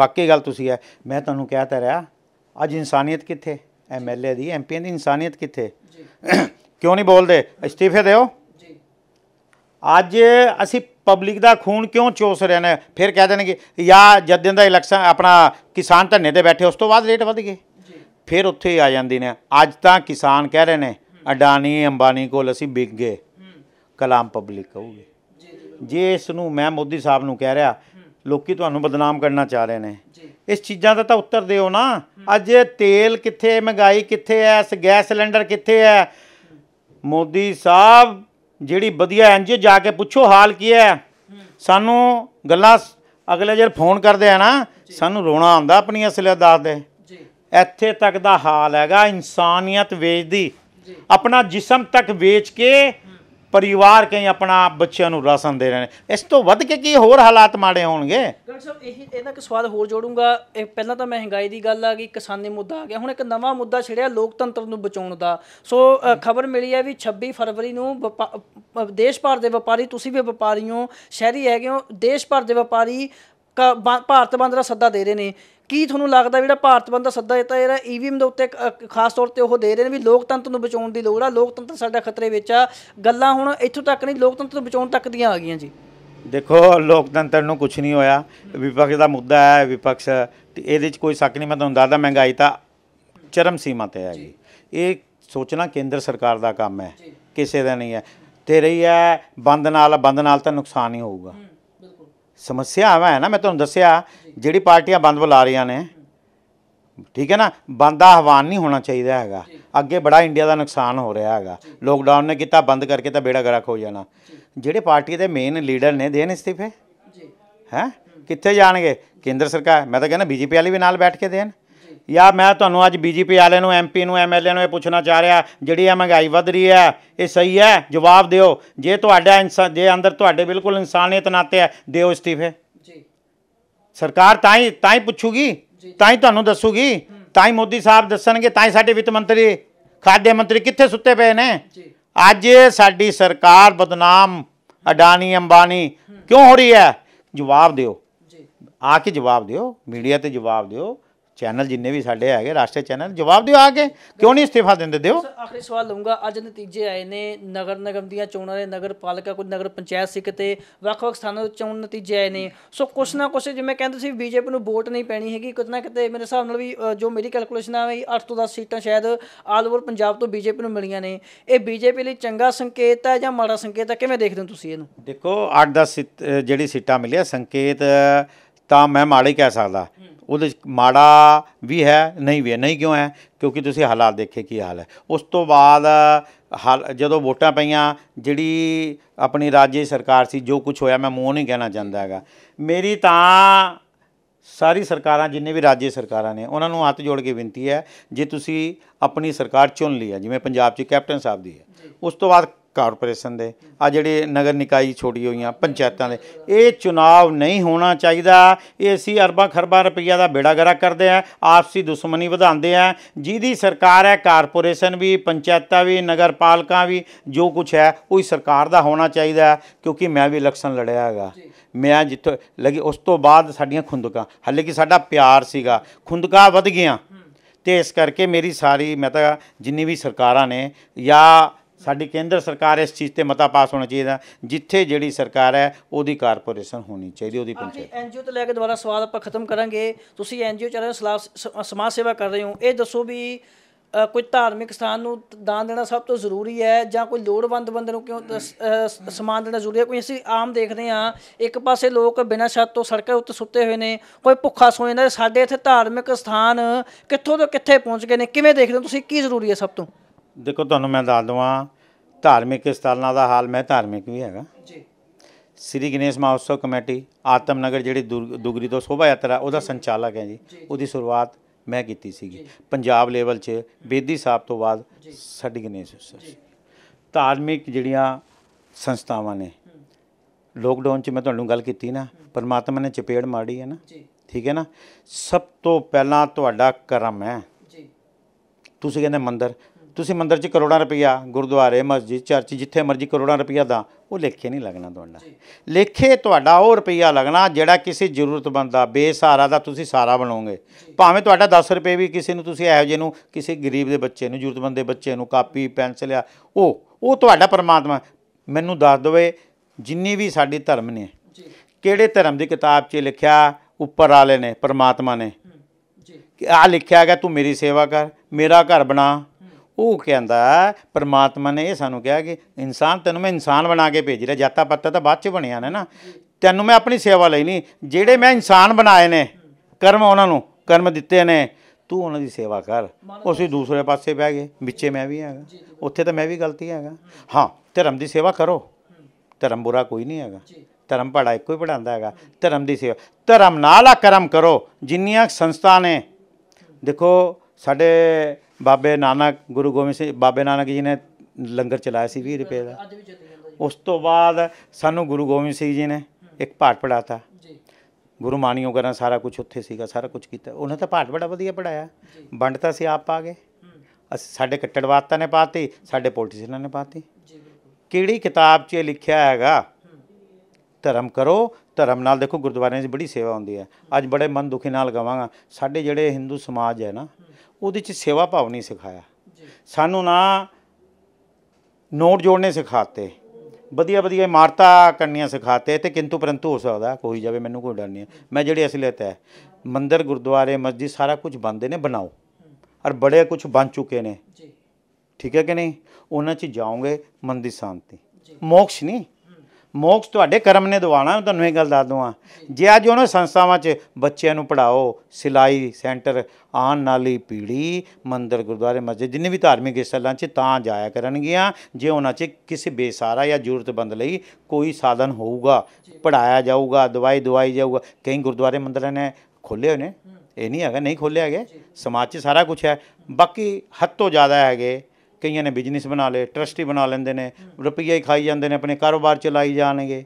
Speaker 1: ਵਾਕਈ ਗੱਲ ਤੁਸੀਂ ਹੈ ਮੈਂ ਤੁਹਾਨੂੰ ਕਹਿ ਤਾ ਰਿਹਾ ਅੱਜ ਇਨਸਾਨੀਅਤ ਕਿੱਥੇ ਐਮਐਲਏ ਦੀ ਐਮਪੀ ਦੀ ਇਨਸਾਨੀਅਤ ਕਿੱਥੇ ਕਿਉਂ ਨਹੀਂ ਬੋਲਦੇ ਅਸਤੀਫੇ ਦਿਓ ਜੀ ਅੱਜ ਅਸੀਂ ਪਬਲਿਕ ਦਾ ਖੂਨ ਕਿਉਂ ਚੋਸ ਰਹੇ ਨੇ ਫਿਰ ਕਹਿ ਦੇਣਗੇ ਯਾ ਜਦ ਦਿਨ ਦਾ ਇਲੈਕਸ਼ਨ ਆਪਣਾ ਕਿਸਾਨ ਧਰਨੇ ਤੇ ਬੈਠੇ ਉਸ ਤੋਂ ਬਾਅਦ ਰੇਟ ਵਧ ਗਏ ਫਿਰ ਉੱਥੇ ਆ ਜਾਂਦੀ ਨੇ ਅੱਜ ਤਾਂ ਕਿਸਾਨ ਕਹਿ ਰਹੇ ਨੇ ਅਡਾਨੀ ਅੰਬਾਨੀ ਕੋਲ ਅਸੀਂ ਵਿਕ ਗਏ ਕਲਾਮ ਪਬਲਿਕ ਕਹੂਗੇ ਜੇ ਇਸ ਨੂੰ ਮੈਂ ਮੋਦੀ ਸਾਹਿਬ ਨੂੰ ਕਹਿ ਰਿਹਾ ਲੋਕੀ ਤੁਹਾਨੂੰ ਬਦਨਾਮ ਕਰਨਾ ਚਾਹ ਰਹੇ ਨੇ ਇਸ ਚੀਜ਼ਾਂ ਦਾ ਤਾਂ ਉੱਤਰ ਦਿਓ ਨਾ ਅੱਜ ਤੇਲ ਕਿੱਥੇ ਮਹਿੰਗਾਈ ਕਿੱਥੇ ਹੈ ਇਸ ਗੈਸ ਸਿਲੰਡਰ ਕਿੱਥੇ ਹੈ ਮੋਦੀ ਸਾਹਿਬ ਜਿਹੜੀ ਵਧੀਆ ਐਨਜੀ ਜਾ ਕੇ ਪੁੱਛੋ ਹਾਲ ਕੀ ਹੈ ਸਾਨੂੰ ਗੱਲਾਂ ਅਗਲੇ ਜਰ ਫੋਨ ਕਰਦੇ ਆ ਨਾ ਸਾਨੂੰ ਰੋਣਾ ਆਉਂਦਾ ਆਪਣੀ ਅਸਲੀਅਤ ਦੱਸਦੇ ਇੱਥੇ ਤੱਕ ਦਾ ਹਾਲ ਹੈਗਾ ਇਨਸਾਨੀਅਤ ਵੇਚਦੀ ਆਪਣਾ ਜਿਸਮ ਤੱਕ ਵੇਚ ਕੇ ਪਰਿਵਾਰ ਕਈ ਆਪਣਾ ਬੱਚਿਆਂ ਨੂੰ ਰਾਸ਼ਨ ਦੇ ਰਹੇ ਨੇ ਇਸ ਤੋਂ ਵੱਧ ਕੇ ਕੀ ਹੋਰ ਹਾਲਾਤ ਮਾੜੇ ਹੋਣਗੇ
Speaker 2: ਡਾਕਟਰ ਸਾਹਿਬ ਇਹੀ ਇਹਦਾ ਇੱਕ ਸਵਾਲ ਹੋਰ ਜੋੜੂੰਗਾ ਇਹ ਪਹਿਲਾਂ ਤਾਂ ਮਹਿੰਗਾਈ ਦੀ ਗੱਲ ਆ ਗਈ ਕਿਸਾਨੀ ਮੁੱਦਾ ਆ ਗਿਆ ਹੁਣ ਇੱਕ ਨਵਾਂ ਮੁੱਦਾ ਛੜਿਆ ਲੋਕਤੰਤਰ ਨੂੰ ਬਚਾਉਣ ਦਾ ਸੋ ਖਬਰ ਮਿਲੀ ਹੈ ਵੀ 26 ਫਰਵਰੀ ਨੂੰ ਦੇਸ਼ ਭਰ ਦੇ ਵਪਾਰੀ ਤੁਸੀਂ ਵੀ ਵਪਾਰੀ ਹੋ ਸ਼ਹਿਰੀ ਹੈਗੇ ਹੋ ਦੇਸ਼ ਭਰ ਦੇ ਵਪਾਰੀ ਭਾਰਤ ਬੰਦ ਦਾ ਸੱਦਾ ਦੇ ਰਹੇ ਨੇ ਕੀ ਤੁਹਾਨੂੰ ਲੱਗਦਾ ਜਿਹੜਾ ਭਾਰਤ ਬੰਦ ਦਾ ਸੱਦਾ ਦਿੱਤਾ ਜਿਹੜਾ ਈਵੀਐਮ ਦੇ ਉੱਤੇ ਖਾਸ ਤੌਰ ਤੇ ਉਹ ਦੇ ਰਹੇ ਨੇ ਵੀ ਲੋਕਤੰਤਰ ਨੂੰ ਬਚਾਉਣ ਦੀ ਲੋੜ ਆ ਲੋਕਤੰਤਰ ਸਾਡਾ ਖਤਰੇ ਵਿੱਚ ਆ ਗੱਲਾਂ ਹੁਣ ਇੱਥੋਂ ਤੱਕ ਨਹੀਂ ਲੋਕਤੰਤਰ ਨੂੰ ਬਚਾਉਣ ਤੱਕ ਦੀਆਂ ਆ ਗਈਆਂ ਜੀ
Speaker 1: ਦੇਖੋ ਲੋਕਤੰਤਰ ਨੂੰ ਕੁਝ ਨਹੀਂ ਹੋਇਆ ਵਿਪਕਸ਼ ਦਾ ਮੁੱਦਾ ਹੈ ਵਿਪਕਸ਼ ਇਹਦੇ ਵਿੱਚ ਕੋਈ ਸ਼ੱਕ ਨਹੀਂ ਮੈਂ ਤੁਹਾਨੂੰ ਦੱਸਦਾ ਮਹਿੰਗਾਈ ਤਾਂ ਚਰਮ ਸੀਮਾ ਤੇ ਆ ਗਈ ਇਹ ਸੋਚਣਾ ਕੇਂਦਰ ਸਰਕਾਰ ਦਾ ਕੰਮ ਹੈ ਕਿਸੇ ਦਾ ਨਹੀਂ ਹੈ ਤੇ ਰਹੀ ਹੈ ਬੰਦ ਨਾਲ ਬੰਦ ਨਾਲ ਤਾਂ ਨੁਕਸਾਨ ਹੀ ਹੋਊਗਾ ਸਮੱਸਿਆ ਆਵਾ ਹੈ ਨਾ ਮੈਂ ਤੁਹਾਨੂੰ ਦੱਸਿਆ ਜਿਹੜੀ ਪਾਰਟੀਆਂ ਬੰਦ ਬੁਲਾ ਰਹੀਆਂ ਨੇ ਠੀਕ ਹੈ ਨਾ ਬੰਦਾ ਹਵਾਨ ਨਹੀਂ ਹੋਣਾ ਚਾਹੀਦਾ ਹੈਗਾ ਅੱਗੇ ਬੜਾ ਇੰਡੀਆ ਦਾ ਨੁਕਸਾਨ ਹੋ ਰਿਹਾ ਹੈਗਾ ਲੋਕਡਾਊਨ ਨੇ ਕੀਤਾ ਬੰਦ ਕਰਕੇ ਤਾਂ ਬੇੜਾ ਗਰਕ ਹੋ ਜਾਣਾ ਜਿਹੜੇ ਪਾਰਟੀ ਦੇ ਮੇਨ ਲੀਡਰ ਨੇ ਦੇਣ ਇਸਤੀਫੇ ਹੈ ਕਿੱਥੇ ਜਾਣਗੇ ਕੇਂਦਰ ਸਰਕਾਰ ਮੈਂ ਤਾਂ ਕਹਿੰਦਾ ਬੀਜੇਪੀ ਵਾਲੀ ਵੀ ਨਾਲ ਬੈਠ ਕੇ ਦੇਣ ਜਾਂ ਮੈਂ ਤੁਹਾਨੂੰ ਅੱਜ ਬੀਜੇਪੀ ਵਾਲਿਆਂ ਨੂੰ ਐਮਪੀ ਨੂੰ ਐਮਐਲਏ ਨੂੰ ਇਹ ਪੁੱਛਣਾ ਚਾਹ ਰਿਹਾ ਜਿਹੜੀ ਇਹ ਮਹਿੰਗਾਈ ਵਧ ਰਹੀ ਹੈ ਇਹ ਸਹੀ ਹੈ ਜਵਾਬ ਦਿਓ ਜੇ ਤੁਹਾਡਾ ਇਨਸਾਨ ਜੇ ਅੰਦਰ ਤੁਹਾਡੇ ਬਿਲਕੁਲ ਇਨਸਾਨੀਅਤ ਨਾਤੇ ਹੈ ਦਿਓ ਇਸਤੀਫੇ ਜੀ ਸਰਕਾਰ ਤਾਂ ਹੀ ਤਾਂ ਹੀ ਪੁੱਛੂਗੀ ਤਾਂ ਹੀ ਤੁਹਾਨੂੰ ਦੱਸੂਗੀ ਤਾਂ ਹੀ ਮੋਦੀ ਸਾਹਿਬ ਦੱਸਣਗੇ ਤਾਂ ਹੀ ਸਾਡੇ ਵਿੱਤ ਮੰਤਰੀ ਖਾਦਿਆ ਮੰਤਰੀ ਕਿੱਥੇ ਸੁੱਤੇ ਪਏ ਨੇ ਅੱਜ ਸਾਡੀ ਸਰਕਾਰ ਬਦਨਾਮ ਅਡਾਨੀ ਅੰਬਾਨੀ ਕਿਉਂ ਹੋ ਰਹੀ ਹੈ ਜਵਾਬ ਦਿਓ ਆ ਕੇ ਜਵਾਬ ਦਿਓ ਮੀਡੀਆ ਤੇ ਜਵਾਬ ਦਿਓ ਚੈਨਲ ਜਿੰਨੇ ਵੀ ਸਾਡੇ ਹੈਗੇ ਰਾਸ਼ਟਰੀ ਚੈਨਲ ਜਵਾਬ ਦਿਓ ਆ ਕੇ ਕਿਉਂ ਨਹੀਂ ਇਸਤੀਫਾ ਦਿੰਦੇ ਦਿਓ
Speaker 2: ਆਖਰੀ ਸਵਾਲ ਲਵਾਂਗਾ ਅੱਜ ਨਤੀਜੇ ਆਏ ਨੇ ਨਗਰ ਨਿਗਮ ਦੀਆਂ ਚੋਣਾਂ ਦੇ ਨਗਰ ਪਾਲਿਕਾ ਕੋਈ ਨਗਰ ਪੰਚਾਇਤ ਸੀ ਕਿਤੇ ਵੱਖ-ਵੱਖ ਸਥਾਨਾਂ ਤੋਂ ਚੋਣ ਨਤੀਜੇ ਆਏ ਨੇ ਸੋ ਕੁਛ ਨਾ ਕੁਛ ਜਿਵੇਂ ਕਹਿੰਦੇ ਸੀ ਬੀਜੇਪੀ ਨੂੰ ਵੋਟ ਨਹੀਂ ਪੈਣੀ ਹੈਗੀ ਕਿਤੇ ਨਾ ਕਿਤੇ ਮੇਰੇ ਹਿਸਾਬ ਨਾਲ ਵੀ ਜੋ ਮੇਰੀ ਕੈਲਕੂਲੇਸ਼ਨ ਆ ਵੀ 8 ਤੋਂ 10 ਸੀਟਾਂ ਸ਼ਾਇਦ ਆਲ ਓਵਰ ਪੰਜਾਬ ਤੋਂ ਬੀਜੇਪੀ ਨੂੰ ਮਿਲੀਆਂ ਨੇ ਇਹ ਬੀਜੇਪੀ ਲਈ ਚੰਗਾ ਸੰਕੇਤ ਹੈ ਜਾਂ ਮਾੜਾ ਸੰਕੇਤ ਹੈ ਕਿਵੇਂ ਦੇਖਦੇ ਹੋ ਤੁਸੀਂ ਇਹਨੂੰ
Speaker 1: ਦੇਖੋ 8-10 ਜਿਹੜੀ ਸੀਟਾਂ ਮਿਲੀਆਂ ਸੰਕੇਤ ਤਾਂ ਮੈਂ ਮਾੜਾ ਕਹਿ ਸਕਦਾ ਉਹਦੇ ਮਾੜਾ ਵੀ ਹੈ ਨਹੀਂ ਵੀ ਹੈ ਨਹੀਂ ਕਿਉਂ ਹੈ ਕਿਉਂਕਿ ਤੁਸੀਂ ਹਾਲਾਤ ਦੇਖੇ ਕੀ ਹਾਲ ਹੈ ਉਸ ਤੋਂ ਬਾਅਦ ਹਾਲ ਜਦੋਂ ਵੋਟਾਂ ਪਈਆਂ ਜਿਹੜੀ ਆਪਣੀ ਰਾਜੇ ਸਰਕਾਰ ਸੀ ਜੋ ਕੁਝ ਹੋਇਆ ਮੈਂ ਮੂੰਹ ਨਹੀਂ ਕਹਿਣਾ ਚਾਹੁੰਦਾ ਹੈਗਾ ਮੇਰੀ ਤਾਂ ਸਾਰੀ ਸਰਕਾਰਾਂ ਜਿੰਨੇ ਵੀ ਰਾਜ ਸਰਕਾਰਾਂ ਨੇ ਉਹਨਾਂ ਨੂੰ ਹੱਥ ਜੋੜ ਕੇ ਬੇਨਤੀ ਹੈ ਜੇ ਤੁਸੀਂ ਆਪਣੀ ਸਰਕਾਰ ਚੁਣ ਲਈ ਹੈ ਜਿਵੇਂ ਪੰਜਾਬ 'ਚ ਕੈਪਟਨ ਸਾਹਿਬ ਦੀ ਹੈ ਉਸ ਤੋਂ ਬਾਅਦ ਕਾਰਪੋਰੇਸ਼ਨ ਦੇ ਆ ਜਿਹੜੇ ਨਗਰ ਨਿਕਾਈ ਛੋੜੀ ਹੋਈਆਂ ਪੰਚਾਇਤਾਂ ਦੇ ਇਹ ਚੁਣਾਵ ਨਹੀਂ ਹੋਣਾ ਚਾਹੀਦਾ ਇਹ ਅਸੀਂ ਅਰਬਾਂ ਖਰਬਾਂ ਰੁਪਈਆ ਦਾ ਬੇੜਾ ਗਰਾ ਕਰਦੇ ਆ ਆਪਸੀ ਦੁਸ਼ਮਣੀ ਵਧਾਉਂਦੇ ਆ ਜਿਹਦੀ ਸਰਕਾਰ ਹੈ ਕਾਰਪੋਰੇਸ਼ਨ ਵੀ ਪੰਚਾਇਤਾਂ ਵੀ ਨਗਰਪਾਲਿਕਾ ਵੀ ਜੋ ਕੁਝ ਹੈ ਉਹੀ ਸਰਕਾਰ ਦਾ ਹੋਣਾ ਚਾਹੀਦਾ ਕਿਉਂਕਿ ਮੈਂ ਵੀ ਇਲੈਕਸ਼ਨ ਲੜਿਆ ਹੈਗਾ ਮੈਂ ਜਿੱਥੇ ਲੱਗੀ ਉਸ ਤੋਂ ਬਾਅਦ ਸਾਡੀਆਂ ਖੁੰਦਕਾਂ ਹਾਲੇ ਕਿ ਸਾਡਾ ਪਿਆਰ ਸੀਗਾ ਖੁੰਦਕਾਂ ਵਧ ਗਈਆਂ ਤੇ ਇਸ ਕਰਕੇ ਮੇਰੀ ਸਾਰੀ ਮੈਂ ਤਾਂ ਜਿੰਨੀ ਵੀ ਸਰਕਾਰਾਂ ਨੇ ਜਾਂ ਸਾਡੀ ਕੇਂਦਰ ਸਰਕਾਰ ਇਸ ਚੀਜ਼ ਤੇ ਮਤਾ ਪਾਸ ਹੋਣਾ ਚਾਹੀਦਾ ਜਿੱਥੇ ਜਿਹੜੀ ਸਰਕਾਰ ਹੈ ਉਹਦੀ ਕਾਰਪੋਰੇਸ਼ਨ ਹੋਣੀ ਚਾਹੀਦੀ ਉਹਦੀ ਪੰਚਾਇਤ
Speaker 2: ਐਨਜੀਓ ਤੋਂ ਲੈ ਕੇ ਦੁਬਾਰਾ ਸਵਾਲ ਆਪਾਂ ਖਤਮ ਕਰਾਂਗੇ ਤੁਸੀਂ ਐਨਜੀਓ ਚੱਲ ਰਹੇ ਸਮਾਜ ਸੇਵਾ ਕਰ ਰਹੇ ਹੋ ਇਹ ਦੱਸੋ ਵੀ ਕੋਈ ਧਾਰਮਿਕ ਸਥਾਨ ਨੂੰ ਦਾਨ ਦੇਣਾ ਸਭ ਤੋਂ ਜ਼ਰੂਰੀ ਹੈ ਜਾਂ ਕੋਈ ਲੋੜਵੰਦ ਬੰਦੇ ਨੂੰ ਕਿਉਂ ਸਮਾਨ ਦੇਣਾ ਜ਼ਰੂਰੀ ਹੈ ਕੋਈ ਅਸੀਂ ਆਮ ਦੇਖਦੇ ਹਾਂ ਇੱਕ ਪਾਸੇ ਲੋਕ ਬਿਨਾਂ ਛੱਤ ਤੋਂ ਸੜਕਾਂ ਉੱਤੇ ਸੁੱਤੇ ਹੋਏ ਨੇ ਕੋਈ ਭੁੱਖਾ ਸੋਏ ਨੇ ਸਾਡੇ ਇੱਥੇ ਧਾਰਮਿਕ ਸਥਾਨ ਕਿੱਥੋਂ ਤੋਂ ਕਿੱਥੇ ਪਹੁੰਚ ਗਏ ਨੇ ਕਿਵੇਂ ਦੇਖਦੇ ਹੋ ਤੁਸੀਂ ਕੀ ਜ਼ਰੂਰੀ ਹੈ ਸਭ ਤੋਂ
Speaker 1: ਦੇਖੋ ਤੁਹਾਨੂੰ ਮੈਂ ਦੱਸ ਦਵਾਂ ਧਾਰਮਿਕ ਸਥਾਨਾਂ ਦਾ ਹਾਲ ਮੈਂ ਧਾਰਮਿਕ ਵੀ ਹੈਗਾ ਜੀ ਸ੍ਰੀ ਗਣੇਸ਼ ਮਹਾਉਤਸਵ ਕਮੇਟੀ ਆਤਮ ਨਗਰ ਜਿਹੜੀ ਦੁਗਰੀ ਤੋਂ ਸ਼ੋਭਾ ਯਾਤਰਾ ਉਹਦਾ ਸੰਚਾਲਕ ਹੈ ਜੀ ਉਹਦੀ ਸ਼ੁਰੂਆਤ ਮੈਂ ਕੀਤੀ ਸੀਗੀ ਪੰਜਾਬ ਲੈਵਲ 'ਚ ਬੇਦੀ ਸਾਹਿਬ ਤੋਂ ਬਾਅਦ ਸਾਡੀ ਗਣੇਸ਼ ਉਤਸਵ ਧਾਰਮਿਕ ਜਿਹੜੀਆਂ ਸੰਸਥਾਵਾਂ ਨੇ ਲੋਕਡਾਊਨ 'ਚ ਮੈਂ ਤੁਹਾਨੂੰ ਗੱਲ ਕੀਤੀ ਨਾ ਪਰਮਾਤਮਾ ਨੇ ਚਪੇੜ ਮਾਰੀ ਹੈ ਨਾ ਠੀਕ ਹੈ ਨਾ ਸਭ ਤੋਂ ਪਹਿਲਾਂ ਤੁਹਾਡਾ ਕਰਮ ਹੈ ਤੁਸੀਂ ਕਹਿੰਦੇ ਮੰਦਰ ਤੁਸੀਂ ਮੰਦਰ 'ਚ ਕਰੋੜਾਂ ਰੁਪਈਆ ਗੁਰਦੁਆਰੇ ਮਸਜਿਦ ਚਰਚ ਜਿੱਥੇ ਮਰਜ਼ੀ ਕਰੋੜਾਂ ਰੁਪਈਆ ਦਾ ਉਹ ਲੇਖੇ ਨਹੀਂ ਲੱਗਣਾ ਤੁਹਾਡਾ ਲੇਖੇ ਤੁਹਾਡਾ ਉਹ ਰੁਪਈਆ ਲੱਗਣਾ ਜਿਹੜਾ ਕਿਸੇ ਜ਼ਰੂਰਤਮੰਦ ਦਾ ਬੇਸਹਾਰਾ ਦਾ ਤੁਸੀਂ ਸਾਰਾ ਬਣੋਗੇ ਭਾਵੇਂ ਤੁਹਾਡਾ 10 ਰੁਪਏ ਵੀ ਕਿਸੇ ਨੂੰ ਤੁਸੀਂ ਇਹੋ ਜਿਹੇ ਨੂੰ ਕਿਸੇ ਗਰੀਬ ਦੇ ਬੱਚੇ ਨੂੰ ਜ਼ਰੂਰਤਮੰਦ ਦੇ ਬੱਚੇ ਨੂੰ ਕਾਪੀ ਪੈਨਸਲ ਆ ਉਹ ਉਹ ਤੁਹਾਡਾ ਪਰਮਾਤਮਾ ਮੈਨੂੰ ਦੱਸ ਦੋਵੇ ਜਿੰਨੀ ਵੀ ਸਾਡੀ ਧਰਮ ਨੇ ਕਿਹੜੇ ਧਰਮ ਦੀ ਕਿਤਾਬ 'ਚ ਲਿਖਿਆ ਉੱਪਰ ਵਾਲੇ ਨੇ ਪਰਮਾਤਮਾ ਨੇ ਕਿ ਆ ਲਿਖਿਆ ਹੈਗਾ ਤੂੰ ਮੇਰੀ ਸੇਵਾ ਕਰ ਮੇਰਾ ਘਰ ਬਣਾ ਉਹ ਕਹਿੰਦਾ ਪਰਮਾਤਮਾ ਨੇ ਇਹ ਸਾਨੂੰ ਕਿਹਾ ਕਿ ਇਨਸਾਨ ਤੈਨੂੰ ਮੈਂ ਇਨਸਾਨ ਬਣਾ ਕੇ ਭੇਜ ਰਿਹਾ ਜਾਤਾ ਪੱਤਾ ਤਾਂ ਬਾਅਦ ਚ ਬਣਿਆ ਨੇ ਨਾ ਤੈਨੂੰ ਮੈਂ ਆਪਣੀ ਸੇਵਾ ਲਈ ਨਹੀਂ ਜਿਹੜੇ ਮੈਂ ਇਨਸਾਨ ਬਣਾਏ ਨੇ ਕਰਮ ਉਹਨਾਂ ਨੂੰ ਕਰਮ ਦਿੱਤੇ ਨੇ ਤੂੰ ਉਹਨਾਂ ਦੀ ਸੇਵਾ ਕਰ ਉਸੇ ਦੂਸਰੇ ਪਾਸੇ ਬਹਿ ਗਏ ਵਿੱਚੇ ਮੈਂ ਵੀ ਹੈਗਾ ਉੱਥੇ ਤਾਂ ਮੈਂ ਵੀ ਗਲਤੀ ਹੈਗਾ ਹਾਂ ਧਰਮ ਦੀ ਸੇਵਾ ਕਰੋ ਧਰਮ ਬੁਰਾ ਕੋਈ ਨਹੀਂ ਹੈਗਾ ਧਰਮ ਪੜਾ ਇੱਕੋ ਹੀ ਪੜਾਉਂਦਾ ਹੈਗਾ ਧਰਮ ਦੀ ਸੇਵਾ ਧਰਮ ਨਾਲ ਆ ਕਰਮ ਕਰੋ ਜਿੰਨੀਆਂ ਸੰਸਥਾ ਨੇ ਦੇਖੋ ਸਾਡੇ ਬਾਬੇ ਨਾਨਕ ਗੁਰੂ ਗੋਬਿੰਦ ਸਿੰਘ ਬਾਬੇ ਨਾਨਕ ਜੀ ਨੇ ਲੰਗਰ ਚਲਾਇਆ ਸੀ 20 ਰੁਪਏ ਦਾ ਉਸ ਤੋਂ ਬਾਅਦ ਸਾਨੂੰ ਗੁਰੂ ਗੋਬਿੰਦ ਸਿੰਘ ਜੀ ਨੇ ਇੱਕ ਪਾਠ ਪੜਾਤਾ ਜੀ ਗੁਰੂ ਮਾਨਿਓ ਕਰਾਂ ਸਾਰਾ ਕੁਝ ਉੱਥੇ ਸੀਗਾ ਸਾਰਾ ਕੁਝ ਕੀਤਾ ਉਹਨਾਂ ਤਾਂ ਪਾਠ ਬੜਾ ਵਧੀਆ ਪੜਾਇਆ ਵੰਡਤਾ ਸੀ ਆਪ ਆ ਗਏ ਅਸੀਂ ਸਾਡੇ ਕੱਟੜਵਾਤਾ ਨੇ ਪਾਤੀ ਸਾਡੇ ਪੋਲੀਟੀਸ਼ੀਅਨਾਂ ਨੇ ਪਾਤੀ ਕਿਹੜੀ ਕਿਤਾਬ 'ਚ ਲਿਖਿਆ ਹੈਗਾ ਧਰਮ ਕਰੋ ਧਰਮ ਨਾਲ ਦੇਖੋ ਗੁਰਦੁਆਰਿਆਂ 'ਚ ਬੜੀ ਸੇਵਾ ਹੁੰਦੀ ਹੈ ਅੱਜ ਬੜੇ ਮਨ ਦੁਖੀ ਨਾਲ ਗਵਾਂਗਾ ਸਾਡੇ ਜਿਹੜੇ ਹਿੰਦੂ ਸਮਾਜ ਹੈ ਨਾ ਉਹਦੇ 'ਚ ਸੇਵਾ ਭਾਵ ਨਹੀਂ ਸਿਖਾਇਆ ਸਾਨੂੰ ਨਾ ਨੋਟ ਜੋੜਨੇ ਸਿਖਾਤੇ ਵਧੀਆ ਵਧੀਆ ਇਮਾਰਤਾਂ ਕੰਨੀਆਂ ਸਿਖਾਤੇ ਤੇ ਕਿੰਤੂ ਪਰੰਤੂ ਹੋ ਸਕਦਾ ਕੋਈ ਜਾਵੇ ਮੈਨੂੰ ਕੋਈ ਡਰ ਨਹੀਂ ਮੈਂ ਜਿਹੜੀ ਅਸਲੀਅਤ ਹੈ ਮੰਦਰ ਗੁਰਦੁਆਰੇ ਮਸਜਿਦ ਸਾਰਾ ਕੁਝ ਬੰਦੇ ਨੇ ਬਣਾਓ ਔਰ ਬੜੇ ਕੁਝ ਬਣ ਚੁੱਕੇ ਨੇ ਜੀ ਠੀਕ ਹੈ ਕਿ ਨਹੀਂ ਉਹਨਾਂ 'ਚ ਜਾਓਗੇ ਮੰਦੀ ਸ਼ਾਂਤੀ ਮੋਕਸ਼ ਨਹੀਂ ਮੋਕਸ ਤੁਹਾਡੇ ਕਰਮ ਨੇ ਦਵਾਣਾ ਤੁਹਾਨੂੰ ਇਹ ਗੱਲ ਦੱਸ ਦਵਾਂ ਜੇ ਅੱਜ ਉਹਨਾਂ ਸੰਸਥਾਵਾਂ 'ਚ ਬੱਚਿਆਂ ਨੂੰ ਪੜਾਓ ਸਿਲਾਈ ਸੈਂਟਰ ਆਣ ਨਾਲੀ ਪੀੜੀ ਮੰਦਰ ਗੁਰਦੁਆਰੇ ਮਸਜਿਦ ਜਿੰਨੇ ਵੀ ਧਾਰਮਿਕ ਸਥਲਾਂ 'ਚ ਤਾਂ ਜਾਇਆ ਕਰਨਗੀਆਂ ਜੇ ਉਹਨਾਂ 'ਚ ਕਿਸੇ ਬੇਸਾਰਾ ਜਾਂ ਜ਼ਰੂਰਤਮੰਦ ਲਈ ਕੋਈ ਸਾਧਨ ਹੋਊਗਾ ਪੜਾਇਆ ਜਾਊਗਾ ਦਵਾਈ ਦਵਾਈ ਜਾਊਗਾ ਕਈ ਗੁਰਦੁਆਰੇ ਮੰਦਰ ਨੇ ਖੋਲੇ ਹੋਏ ਨੇ ਇਹ ਨਹੀਂ ਹੈਗਾ ਨਹੀਂ ਖੋਲੇ ਹੈਗੇ ਸਮਾਜ 'ਚ ਸਾਰਾ ਕੁਝ ਹੈ ਬਾਕੀ ਹੱਦ ਤੋਂ ਜ਼ਿਆਦਾ ਹੈਗੇ ਕਈਆਂ ਨੇ ਬਿਜ਼ਨਸ ਬਣਾ ਲਏ ਟਰਸਟੀ ਬਣਾ ਲੈਂਦੇ ਨੇ ਰੁਪਈਆ ਹੀ ਖਾਈ ਜਾਂਦੇ ਨੇ ਆਪਣੇ ਕਾਰੋਬਾਰ ਚਲਾਈ ਜਾਣਗੇ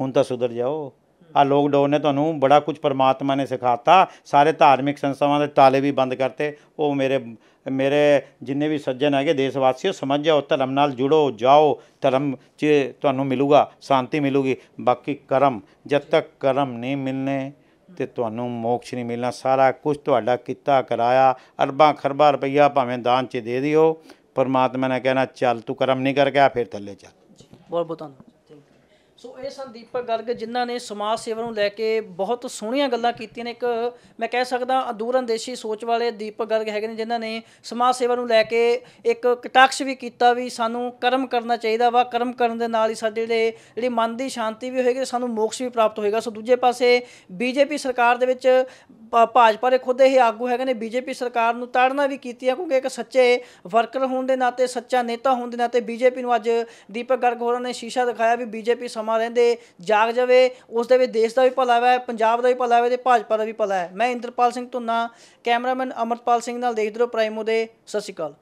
Speaker 1: ਹੁਣ ਤਾਂ ਸੁਧਰ ਜਾਓ ਆ ਲੋਕਡਾਊਨ ਨੇ ਤੁਹਾਨੂੰ ਬੜਾ ਕੁਝ ਪਰਮਾਤਮਾ ਨੇ ਸਿਖਾਤਾ ਸਾਰੇ ਧਾਰਮਿਕ ਸੰਸਥਾਵਾਂ ਦੇ ਤਾਲੇ ਵੀ ਬੰਦ ਕਰਤੇ ਉਹ ਮੇਰੇ ਮੇਰੇ ਜਿੰਨੇ ਵੀ ਸੱਜਣ ਹੈਗੇ ਦੇਸ਼ ਵਾਸੀਓ ਸਮਝ ਜਾਓ ਧਰਮ ਨਾਲ ਜੁੜੋ ਜਾਓ ਧਰਮ 'ਚ ਤੁਹਾਨੂੰ ਮਿਲੂਗਾ ਸ਼ਾਂਤੀ ਮਿਲੂਗੀ ਬਾਕੀ ਕਰਮ ਜਦ ਤੱਕ ਕਰਮ ਨਹੀਂ ਮਿਲਨੇ ਤੇ ਤੁਹਾਨੂੰ ਮੋਕਸ਼ ਨਹੀਂ ਮਿਲਣਾ ਸਾਰਾ ਕੁਝ ਤੁਹਾਡਾ ਕੀਤਾ ਕਰਾਇਆ ਅਰਬਾਂ ਖਰਬਾਂ ਰੁਪਈਆ ਭਾਵੇਂ ਦਾਨ 'ਚ ਦੇ ਦਿਓ ਪਰਮਾਤਮਾ ਨੇ ਕਹਿਣਾ ਚੱਲ ਤੂੰ ਕਰਮ ਨਹੀਂ ਕਰ ਗਿਆ ਫਿਰ ਥੱਲੇ ਚੱਲ
Speaker 2: ਬਹੁਤ ਬਹੁਤ ਧੰਨਵਾਦ ਸੋ ਇਹ ਸੰਦੀਪ ਗਰਗ ਜਿਨ੍ਹਾਂ ਨੇ ਸਮਾਜ ਸੇਵਾ ਨੂੰ ਲੈ ਕੇ ਬਹੁਤ ਸੋਹਣੀਆਂ ਗੱਲਾਂ ਕੀਤੀਆਂ ਨੇ ਇੱਕ ਮੈਂ ਕਹਿ ਸਕਦਾ ਅਦੂਰੰਦੇਸ਼ੀ ਅੰਦੇਸ਼ੀ ਸੋਚ ਵਾਲੇ ਦੀਪਕ ਗਰਗ ਹੈਗੇ ਨੇ ਜਿਨ੍ਹਾਂ ਨੇ ਸਮਾਜ ਸੇਵਾ ਨੂੰ ਲੈ ਕੇ ਇੱਕ ਕਟਾਕਸ਼ ਵੀ ਕੀਤਾ ਵੀ ਸਾਨੂੰ ਕਰਮ ਕਰਨਾ ਚਾਹੀਦਾ ਵਾ ਕਰਮ ਕਰਨ ਦੇ ਨਾਲ ਹੀ ਸਾਡੇ ਜਿਹੜੇ ਜਿਹੜੀ ਮਨ ਦੀ ਸ਼ਾਂਤੀ ਵੀ ਹੋਏਗੀ ਸਾਨੂੰ ਮੋਕਸ਼ ਵੀ ਪ੍ਰਾਪਤ ਹੋਏਗਾ ਸੋ ਦੂਜੇ ਪਾਸੇ ਬੀਜੇਪੀ ਸਰਕਾਰ ਦੇ ਵਿੱਚ ਭਾਜਪਾ ਦੇ ਖੁਦ ਇਹ ਆਗੂ ਹੈਗੇ ਨੇ ਬੀਜੇਪੀ ਸਰਕਾਰ ਨੂੰ ਤਾੜਨਾ ਵੀ ਕੀਤੀ ਹੈ ਕਿਉਂਕਿ ਇੱਕ ਸੱਚੇ ਵਰਕਰ ਹੋਣ ਦੇ ਨਾਤੇ ਸੱਚਾ ਨੇਤਾ ਹੋਣ ਦੇ ਨਾਤੇ ਬੀਜੇਪੀ ਨੂੰ ਅੱਜ ਦੀਪਕ ਗਰਗ ਹੋਰਾਂ ਨੇ ਸ਼ੀਸ਼ਾ ਦਿਖਾਇਆ ਵੀ ਬੀਜੇਪੀ ਸਮਾਂ ਰਹਿੰਦੇ ਜਾਗ ਜਾਵੇ ਉਸ ਦੇ ਵਿੱਚ ਦੇਸ਼ ਦਾ ਵੀ ਭਲਾ ਹੈ ਪੰਜਾਬ ਦਾ ਵੀ ਭਲਾ ਹੈ ਤੇ ਭਾਜਪਾ ਦਾ ਵੀ ਭਲਾ ਹੈ ਮੈਂ ਇੰਦਰਪਾਲ ਸਿੰਘ ਧੁੰਨਾ ਕੈਮਰਾਮੈਨ ਅਮਰਪਾਲ ਸਿੰਘ ਨਾਲ ਦੇਖਦੇ ਰਹੋ ਪ੍ਰਾਈਮੋ ਦੇ ਸਤਿ ਸ਼੍ਰੀ ਅਕਾਲ